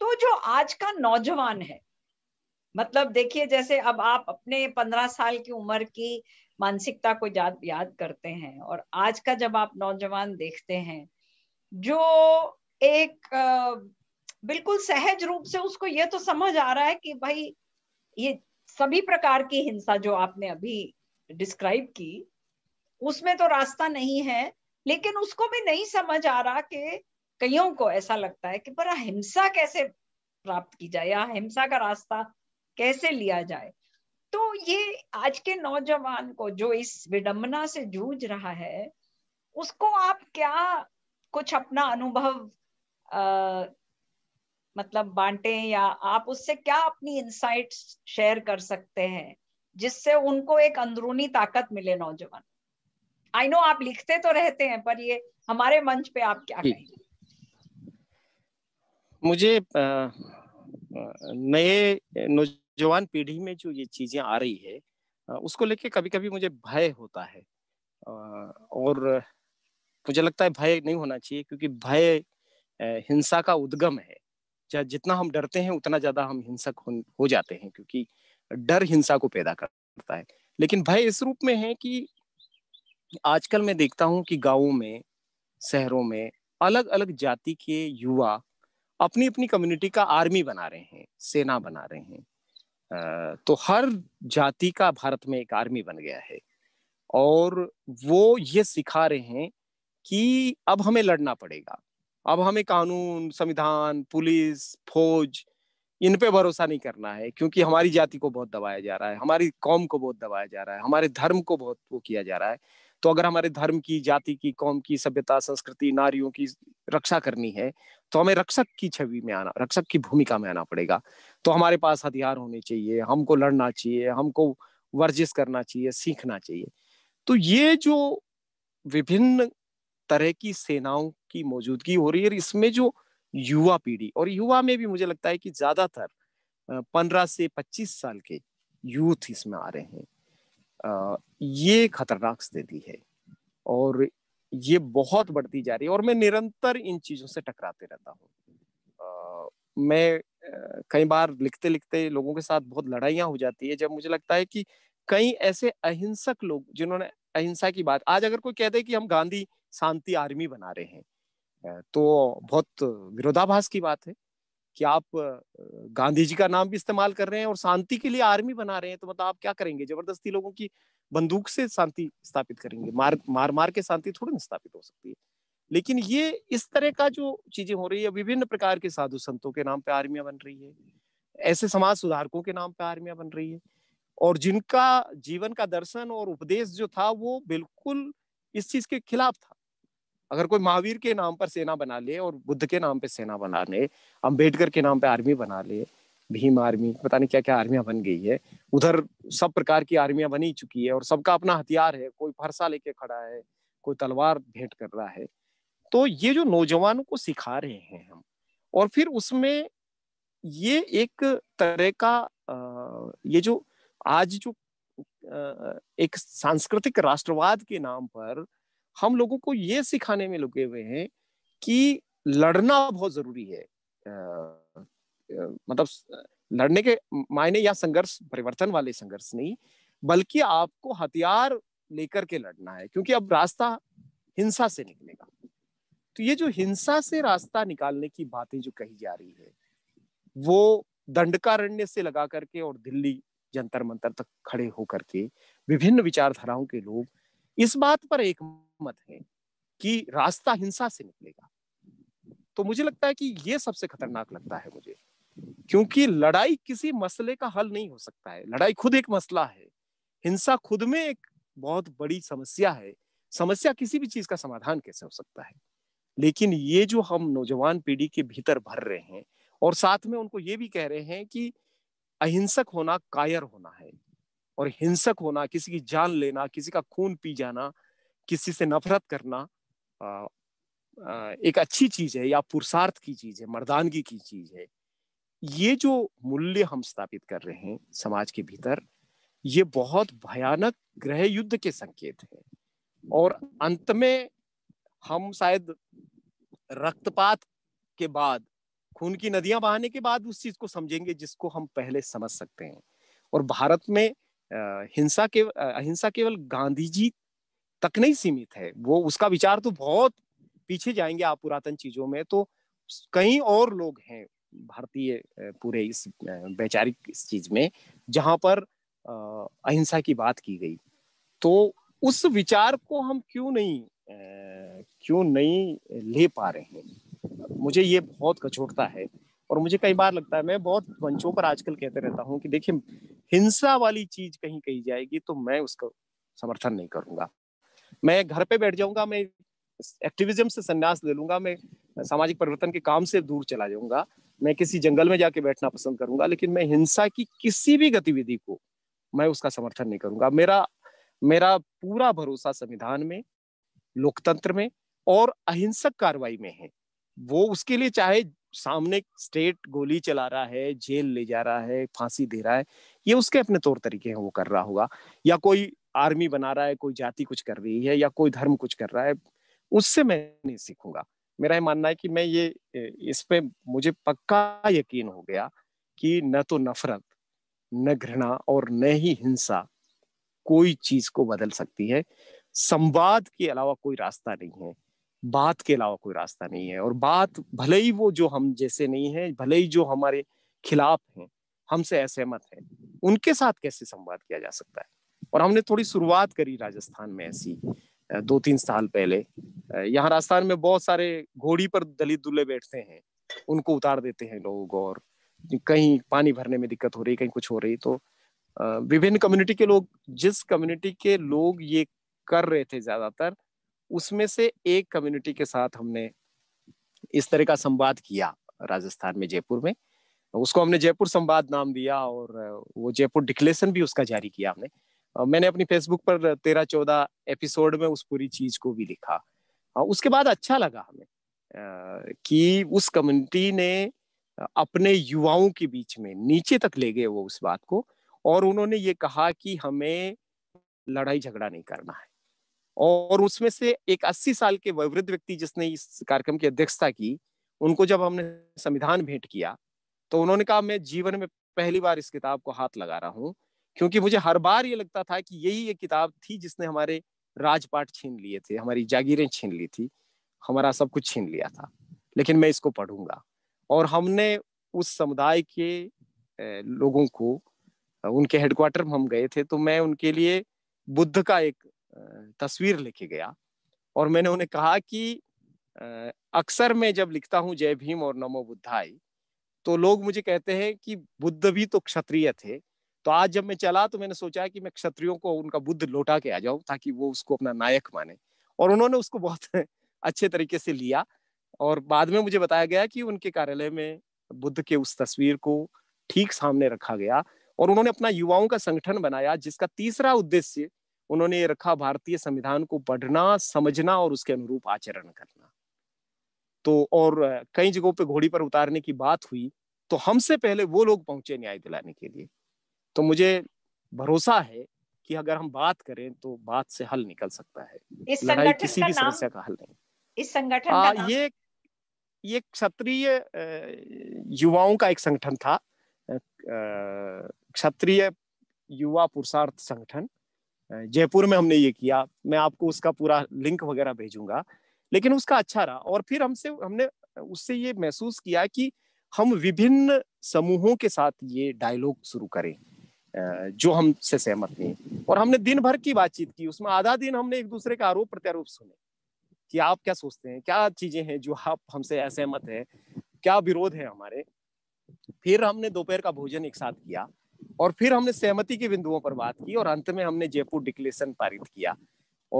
तो जो आज का नौजवान है मतलब देखिए जैसे अब आप अपने पंद्रह साल की उम्र की मानसिकता को याद याद करते हैं और आज का जब आप नौजवान देखते हैं जो एक बिल्कुल सहज रूप से उसको ये तो समझ आ रहा है कि भाई ये सभी प्रकार की हिंसा जो आपने अभी डिस्क्राइब की उसमें तो रास्ता नहीं है लेकिन उसको भी नहीं समझ आ रहा कि कईयों को ऐसा लगता है कि पर अहिंसा कैसे प्राप्त की जाए या अहिंसा का रास्ता कैसे लिया जाए तो ये आज के नौजवान को जो इस विडंबना से जूझ रहा है उसको आप क्या कुछ अपना अनुभव मतलब बांटे या आप उससे क्या अपनी इंसाइट शेयर कर सकते हैं जिससे उनको एक अंदरूनी ताकत मिले नौजवान आई नो आप लिखते तो रहते हैं पर ये हमारे मंच पे आप क्या कहेंगे मुझे नए नौजवान पीढ़ी में जो ये चीजें आ रही है उसको लेके कभी कभी मुझे भय होता है और मुझे लगता है भय नहीं होना चाहिए क्योंकि भय हिंसा का उद्गम है जितना हम डरते हैं उतना ज्यादा हम हिंसक हो जाते हैं क्योंकि डर हिंसा को पैदा करता है लेकिन भय इस रूप में है कि आजकल मैं देखता हूँ कि गाँव में शहरों में अलग अलग जाति के युवा अपनी अपनी कम्युनिटी का आर्मी बना रहे हैं सेना बना रहे हैं तो हर जाति का भारत में एक आर्मी बन गया है और वो ये सिखा रहे हैं कि अब हमें लड़ना पड़ेगा अब हमें कानून संविधान पुलिस फौज इन पे भरोसा नहीं करना है क्योंकि हमारी जाति को बहुत दबाया जा रहा है हमारी कौम को बहुत दबाया जा रहा है हमारे धर्म को बहुत वो किया जा रहा है तो अगर हमारे धर्म की जाति की कौम की सभ्यता संस्कृति नारियों की रक्षा करनी है तो हमें रक्षक की छवि में आना रक्षक की भूमिका में आना पड़ेगा तो हमारे पास हथियार होने चाहिए हमको लड़ना चाहिए हमको वर्जिश करना चाहिए सीखना चाहिए तो ये जो विभिन्न तरह की सेनाओं की मौजूदगी हो रही है इसमें जो युवा पीढ़ी और युवा में भी मुझे लगता है कि ज्यादातर पंद्रह से पच्चीस साल के यूथ इसमें आ रहे हैं ये खतरनाक स्थिति है और ये बहुत बढ़ती जा रही है और मैं निरंतर इन चीज़ों से टकराते रहता हूँ मैं कई बार लिखते लिखते लोगों के साथ बहुत लड़ाइया हो जाती है जब मुझे लगता है कि कई ऐसे अहिंसक लोग जिन्होंने अहिंसा की बात आज अगर कोई कह दे कि हम गांधी शांति आर्मी बना रहे हैं तो बहुत विरोधाभास की बात है कि आप गांधी जी का नाम भी इस्तेमाल कर रहे हैं और शांति के लिए आर्मी बना रहे हैं तो मतलब आप क्या करेंगे जबरदस्ती लोगों की बंदूक से शांति स्थापित करेंगे मार मार मार के शांति थोड़ी ना स्थापित हो सकती है लेकिन ये इस तरह का जो चीजें हो रही है विभिन्न प्रकार के साधु संतों के नाम पे आर्मियां बन रही है ऐसे समाज सुधारकों के नाम पे आर्मियां बन रही है और जिनका जीवन का दर्शन और उपदेश जो था वो बिल्कुल इस चीज के खिलाफ था अगर कोई महावीर के नाम पर सेना बना ले और बुद्ध के नाम पे सेना बना ले अम्बेडकर के नाम पे आर्मी बना ले भीम आर्मी पता नहीं क्या क्या आर्मियां बन गई है उधर सब प्रकार की आर्मियां बनी चुकी है और सबका अपना हथियार है कोई फरसा लेके खड़ा है कोई तलवार भेंट कर रहा है तो ये जो नौजवानों को सिखा रहे हैं हम और फिर उसमें ये एक तरह का ये जो आज जो एक सांस्कृतिक राष्ट्रवाद के नाम पर हम लोगों को ये सिखाने में लगे हुए हैं कि लड़ना बहुत जरूरी है मतलब लड़ने के मायने या संघर्ष परिवर्तन वाले संघर्ष नहीं बल्कि आपको हथियार लेकर के लड़ना है क्योंकि अब रास्ता हिंसा से निकलेगा तो ये जो हिंसा से रास्ता निकालने की बातें जो कही जा रही है वो दंडकारण्य से लगा करके और दिल्ली जंतर मंतर तक खड़े होकर के विभिन्न विचारधाराओं के लोग इस बात पर एक मत है कि रास्ता हिंसा से निकलेगा तो मुझे लगता है कि ये सबसे खतरनाक लगता है मुझे क्योंकि लड़ाई किसी मसले का हल नहीं हो सकता है लड़ाई खुद एक मसला है हिंसा खुद में एक बहुत बड़ी समस्या है समस्या किसी भी चीज का समाधान कैसे हो सकता है लेकिन ये जो हम नौजवान पीढ़ी के भीतर भर रहे हैं और साथ में उनको ये भी कह रहे हैं कि अहिंसक होना कायर होना है और हिंसक होना किसी की जान लेना किसी का खून पी जाना किसी से नफरत करना आ, आ, एक अच्छी चीज है या पुरुषार्थ की चीज है मर्दानगी की चीज है ये जो मूल्य हम स्थापित कर रहे हैं समाज के भीतर ये बहुत भयानक ग्रह युद्ध के संकेत है और अंत में हम शायद रक्तपात के बाद खून की नदियां बहाने के बाद उस चीज को समझेंगे जिसको हम पहले समझ सकते हैं और भारत में हिंसा के अहिंसा केवल गांधी जी तक नहीं सीमित है वो उसका विचार तो बहुत पीछे जाएंगे आप पुरातन चीजों में तो कई और लोग हैं भारतीय पूरे इस वैचारिक इस चीज में जहां पर अहिंसा की बात की गई तो उस विचार को हम क्यों नहीं क्यों नहीं ले पा रहे हैं मुझे ये बहुत कचोटता है और मुझे कई बार लगता है मैं बहुत मंचों पर आजकल कहते रहता हूँ कि देखिए हिंसा वाली चीज कहीं कही जाएगी तो मैं उसका समर्थन नहीं करूंगा मैं घर पे बैठ जाऊंगा मैं एक्टिविज्म से संन्यास ले लूंगा मैं सामाजिक परिवर्तन के काम से दूर चला जाऊंगा मैं किसी जंगल में जाके बैठना पसंद करूंगा लेकिन मैं हिंसा की किसी भी गतिविधि को मैं उसका समर्थन नहीं करूंगा मेरा मेरा पूरा भरोसा संविधान में लोकतंत्र में और अहिंसक कार्रवाई में है वो उसके लिए चाहे सामने स्टेट गोली चला रहा है जेल ले जा रहा है फांसी दे रहा है ये उसके अपने तौर तरीके हैं वो कर रहा होगा या कोई आर्मी बना रहा है कोई जाति कुछ कर रही है या कोई धर्म कुछ कर रहा है उससे मैं नहीं सीखूंगा मेरा ये मानना है कि मैं ये इस पे मुझे पक्का यकीन हो गया कि न तो नफरत न घृणा और न ही हिंसा कोई चीज को बदल सकती है संवाद के अलावा कोई रास्ता नहीं है बात के अलावा कोई रास्ता नहीं है और बात भले ही वो जो हम जैसे नहीं है भले ही जो हमारे खिलाफ हैं हमसे असहमत है उनके साथ कैसे संवाद किया जा सकता है और हमने थोड़ी शुरुआत करी राजस्थान में ऐसी दो तीन साल पहले यहाँ राजस्थान में बहुत सारे घोड़ी पर दलित दुल्हे बैठते हैं उनको उतार देते हैं लोग और कहीं पानी भरने में दिक्कत हो रही कहीं कुछ हो रही तो विभिन्न कम्युनिटी के लोग जिस कम्युनिटी के लोग ये कर रहे थे ज्यादातर उसमें से एक कम्युनिटी के साथ हमने इस तरह का संवाद किया राजस्थान में जयपुर में उसको हमने जयपुर संवाद नाम दिया और वो जयपुर डिक्लेशन भी उसका जारी किया हमने मैंने अपनी फेसबुक पर तेरह चौदह एपिसोड में उस पूरी चीज को भी लिखा उसके बाद अच्छा लगा हमें कि उस कम्युनिटी ने अपने युवाओं के बीच में नीचे तक ले गए वो उस बात को और उन्होंने ये कहा कि हमें लड़ाई झगड़ा नहीं करना है और उसमें से एक 80 साल के वयवृद्ध व्यक्ति जिसने इस कार्यक्रम की अध्यक्षता की उनको जब हमने संविधान भेंट किया तो उन्होंने कहा मैं जीवन में पहली बार इस किताब को हाथ लगा रहा हूँ क्योंकि मुझे हर बार ये लगता था कि यही एक किताब थी जिसने हमारे राजपाट छीन लिए थे हमारी जागीरें छीन ली थी हमारा सब कुछ छीन लिया था लेकिन मैं इसको पढ़ूंगा और हमने उस समुदाय के लोगों को उनके हेडक्वार्टर में हम गए थे तो मैं उनके लिए बुद्ध का एक तस्वीर लेके गया और मैंने उन्हें कहा कि अक्सर मैं जब लिखता हूँ जय भीम और नमो बुद्धाई तो लोग मुझे कहते हैं कि बुद्ध भी तो क्षत्रिय थे तो आज जब मैं चला तो मैंने सोचा कि मैं क्षत्रियों को उनका बुद्ध लौटा के आ जाऊं ताकि वो उसको अपना नायक माने और उन्होंने उसको बहुत (laughs) अच्छे तरीके से लिया और बाद में मुझे बताया गया कि उनके कार्यालय में बुद्ध के उस तस्वीर को ठीक सामने रखा गया और उन्होंने अपना युवाओं का संगठन बनाया जिसका तीसरा उद्देश्य उन्होंने ये रखा भारतीय संविधान को पढ़ना समझना और उसके अनुरूप आचरण करना तो और कई जगहों पे घोड़ी पर उतारने की बात हुई तो हमसे पहले वो लोग पहुंचे न्याय दिलाने के लिए तो मुझे भरोसा है कि अगर हम बात करें तो बात से हल निकल सकता है इस लड़ाई किसी भी समस्या का हल नहीं इस संगठन का हाँ, ये ये क्षत्रिय युवाओं का एक संगठन था क्षत्रिय युवा पुरुषार्थ संगठन जयपुर में हमने ये किया मैं आपको उसका पूरा लिंक वगैरह भेजूंगा लेकिन उसका अच्छा रहा और फिर हमसे हमने उससे ये महसूस किया कि हम विभिन्न समूहों के साथ ये डायलॉग शुरू करें जो हमसे सहमत नहीं और हमने दिन भर की बातचीत की उसमें आधा दिन हमने एक दूसरे के आरोप प्रत्यारोप सुने कि आप क्या सोचते हैं क्या चीजें हैं जो आप हमसे असहमत है क्या विरोध है हमारे फिर हमने दोपहर का भोजन एक साथ किया और फिर हमने सहमति के बिंदुओं पर बात की और अंत में हमने जयपुर डिक्लेरेशन पारित किया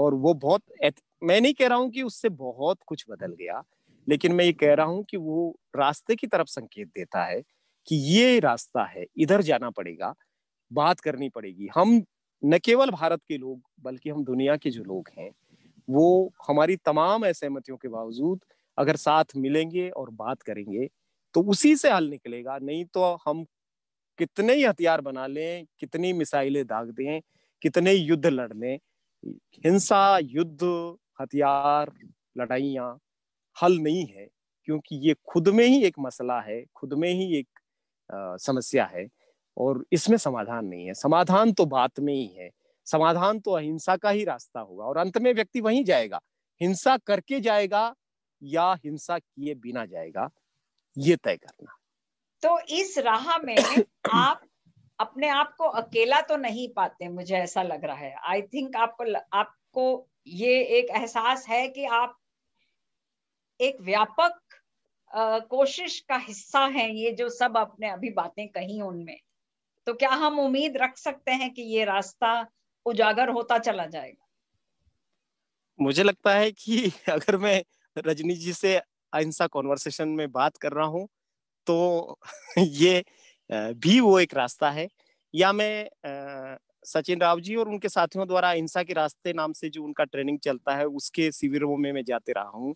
और वो बहुत मैं नहीं कह रहा हूँ कि उससे बहुत कुछ बदल गया लेकिन मैं ये कह रहा हूँ कि वो रास्ते की तरफ संकेत देता है कि ये रास्ता है इधर जाना पड़ेगा बात करनी पड़ेगी हम न केवल भारत के लोग बल्कि हम दुनिया के जो लोग हैं वो हमारी तमाम असहमतियों के बावजूद अगर साथ मिलेंगे और बात करेंगे तो उसी से हल निकलेगा नहीं तो हम कितने ही हथियार बना लें कितनी मिसाइलें दाग दें कितने युद्ध लड़ लें हिंसा युद्ध हथियार लड़ाइया हल नहीं है क्योंकि ये खुद में ही एक मसला है खुद में ही एक आ, समस्या है और इसमें समाधान नहीं है समाधान तो बात में ही है समाधान तो अहिंसा का ही रास्ता होगा और अंत में व्यक्ति वहीं जाएगा हिंसा करके जाएगा या हिंसा किए बिना जाएगा ये तय करना तो इस राह में (coughs) आप अपने आप को अकेला तो नहीं पाते मुझे ऐसा लग रहा है आई थिंक आपको आपको ये एक एहसास है कि आप एक व्यापक आ, कोशिश का हिस्सा है ये जो सब आपने अभी बातें कही उनमें तो क्या हम उम्मीद रख सकते हैं कि ये रास्ता उजागर होता चला जाएगा मुझे लगता है कि (laughs) अगर मैं रजनी जी से अहिंसा कॉन्वर्सेशन में बात कर रहा हूँ तो (laughs) ये भी वो एक रास्ता है या मैं सचिन राव जी और उनके साथियों द्वारा अहिंसा के रास्ते नाम से जो उनका ट्रेनिंग चलता है उसके शिविरों में मैं जाते रहा हूँ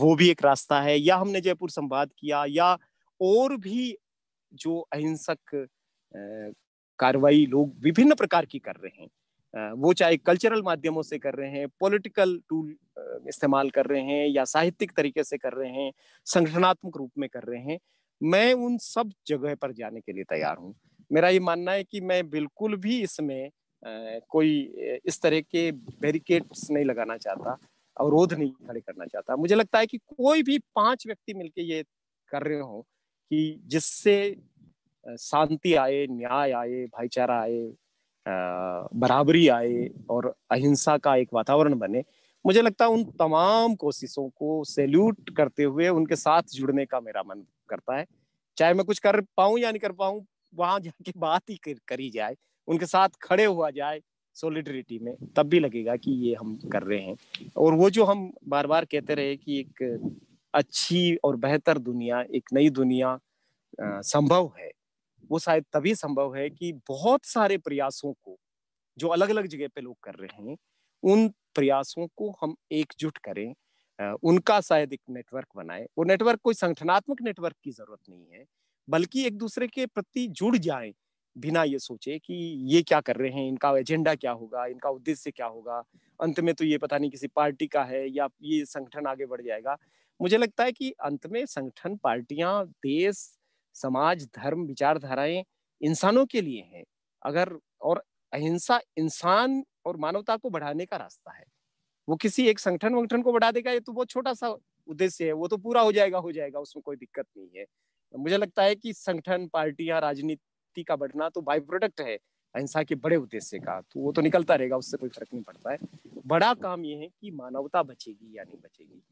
वो भी एक रास्ता है या हमने जयपुर संवाद किया या और भी जो अहिंसक कार्रवाई लोग विभिन्न प्रकार की कर रहे हैं वो चाहे कल्चरल माध्यमों से कर रहे हैं पॉलिटिकल टूल इस्तेमाल कर रहे हैं या साहित्यिक तरीके से कर रहे हैं संगठनात्मक रूप में कर रहे हैं मैं उन सब जगह पर जाने के लिए तैयार हूँ मेरा ये मानना है कि मैं बिल्कुल भी इसमें कोई इस तरह के बैरिकेड्स नहीं लगाना चाहता अवरोध नहीं खड़े करना चाहता मुझे लगता है कि कोई भी पांच व्यक्ति मिलके ये कर रहे हो कि जिससे शांति आए न्याय आए भाईचारा आए बराबरी आए और अहिंसा का एक वातावरण बने मुझे लगता है उन तमाम कोशिशों को सैल्यूट करते हुए उनके साथ जुड़ने का मेरा मन करता है चाहे मैं कुछ कर पाऊं या नहीं कर पाऊं वहां जाके बात ही कर, करी जाए उनके साथ खड़े हुआ जाए सोलिडरिटी में तब भी लगेगा कि ये हम कर रहे हैं और वो जो हम बार बार कहते रहे कि एक अच्छी और बेहतर दुनिया एक नई दुनिया संभव है वो शायद तभी संभव है कि बहुत सारे प्रयासों को जो अलग अलग जगह पे लोग कर रहे हैं उन प्रयासों को हम एकजुट करें उनका शायद एक नेटवर्क बनाए वो नेटवर्क कोई संगठनात्मक नेटवर्क की जरूरत नहीं है बल्कि एक दूसरे के प्रति जुड़ जाए बिना ये सोचे कि ये क्या कर रहे हैं इनका एजेंडा क्या होगा इनका उद्देश्य क्या होगा अंत में तो ये पता नहीं किसी पार्टी का है या ये संगठन आगे बढ़ जाएगा मुझे लगता है कि अंत में संगठन पार्टियां देश समाज धर्म विचारधाराएं इंसानों के लिए हैं अगर और अहिंसा इंसान और मानवता को बढ़ाने का रास्ता है वो किसी एक संगठन वंगठन को बढ़ा देगा ये तो बहुत छोटा सा उद्देश्य है वो तो पूरा हो जाएगा हो जाएगा उसमें कोई दिक्कत नहीं है तो मुझे लगता है कि संगठन पार्टियां राजनीति का बढ़ना तो बाई प्रोडक्ट है अहिंसा के बड़े उद्देश्य का तो वो तो निकलता रहेगा उससे कोई फर्क नहीं पड़ता है बड़ा काम ये है कि मानवता बचेगी या नहीं बचेगी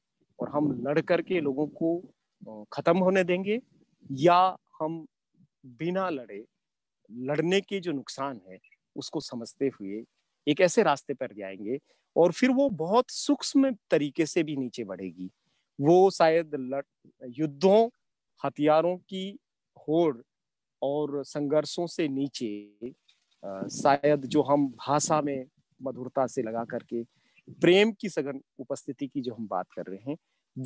और हम लड़ करके लोगों को खत्म होने देंगे या हम बिना लड़े लड़ने के जो नुकसान है उसको समझते हुए एक ऐसे रास्ते पर जाएंगे और फिर वो बहुत सूक्ष्म तरीके से भी नीचे बढ़ेगी वो शायद युद्धों हथियारों की होड़ और संघर्षों से नीचे शायद जो हम भाषा में मधुरता से लगा करके प्रेम की सघन उपस्थिति की जो हम बात कर रहे हैं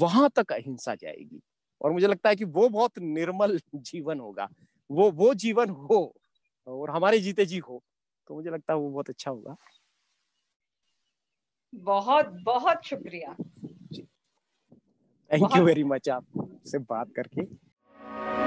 वहां तक अहिंसा जाएगी और मुझे लगता है कि वो बहुत निर्मल (laughs) जीवन होगा वो वो जीवन हो और हमारे जीते जी हो तो मुझे लगता है वो बहुत अच्छा होगा बहुत बहुत शुक्रिया थैंक यू वेरी मच आपसे बात करके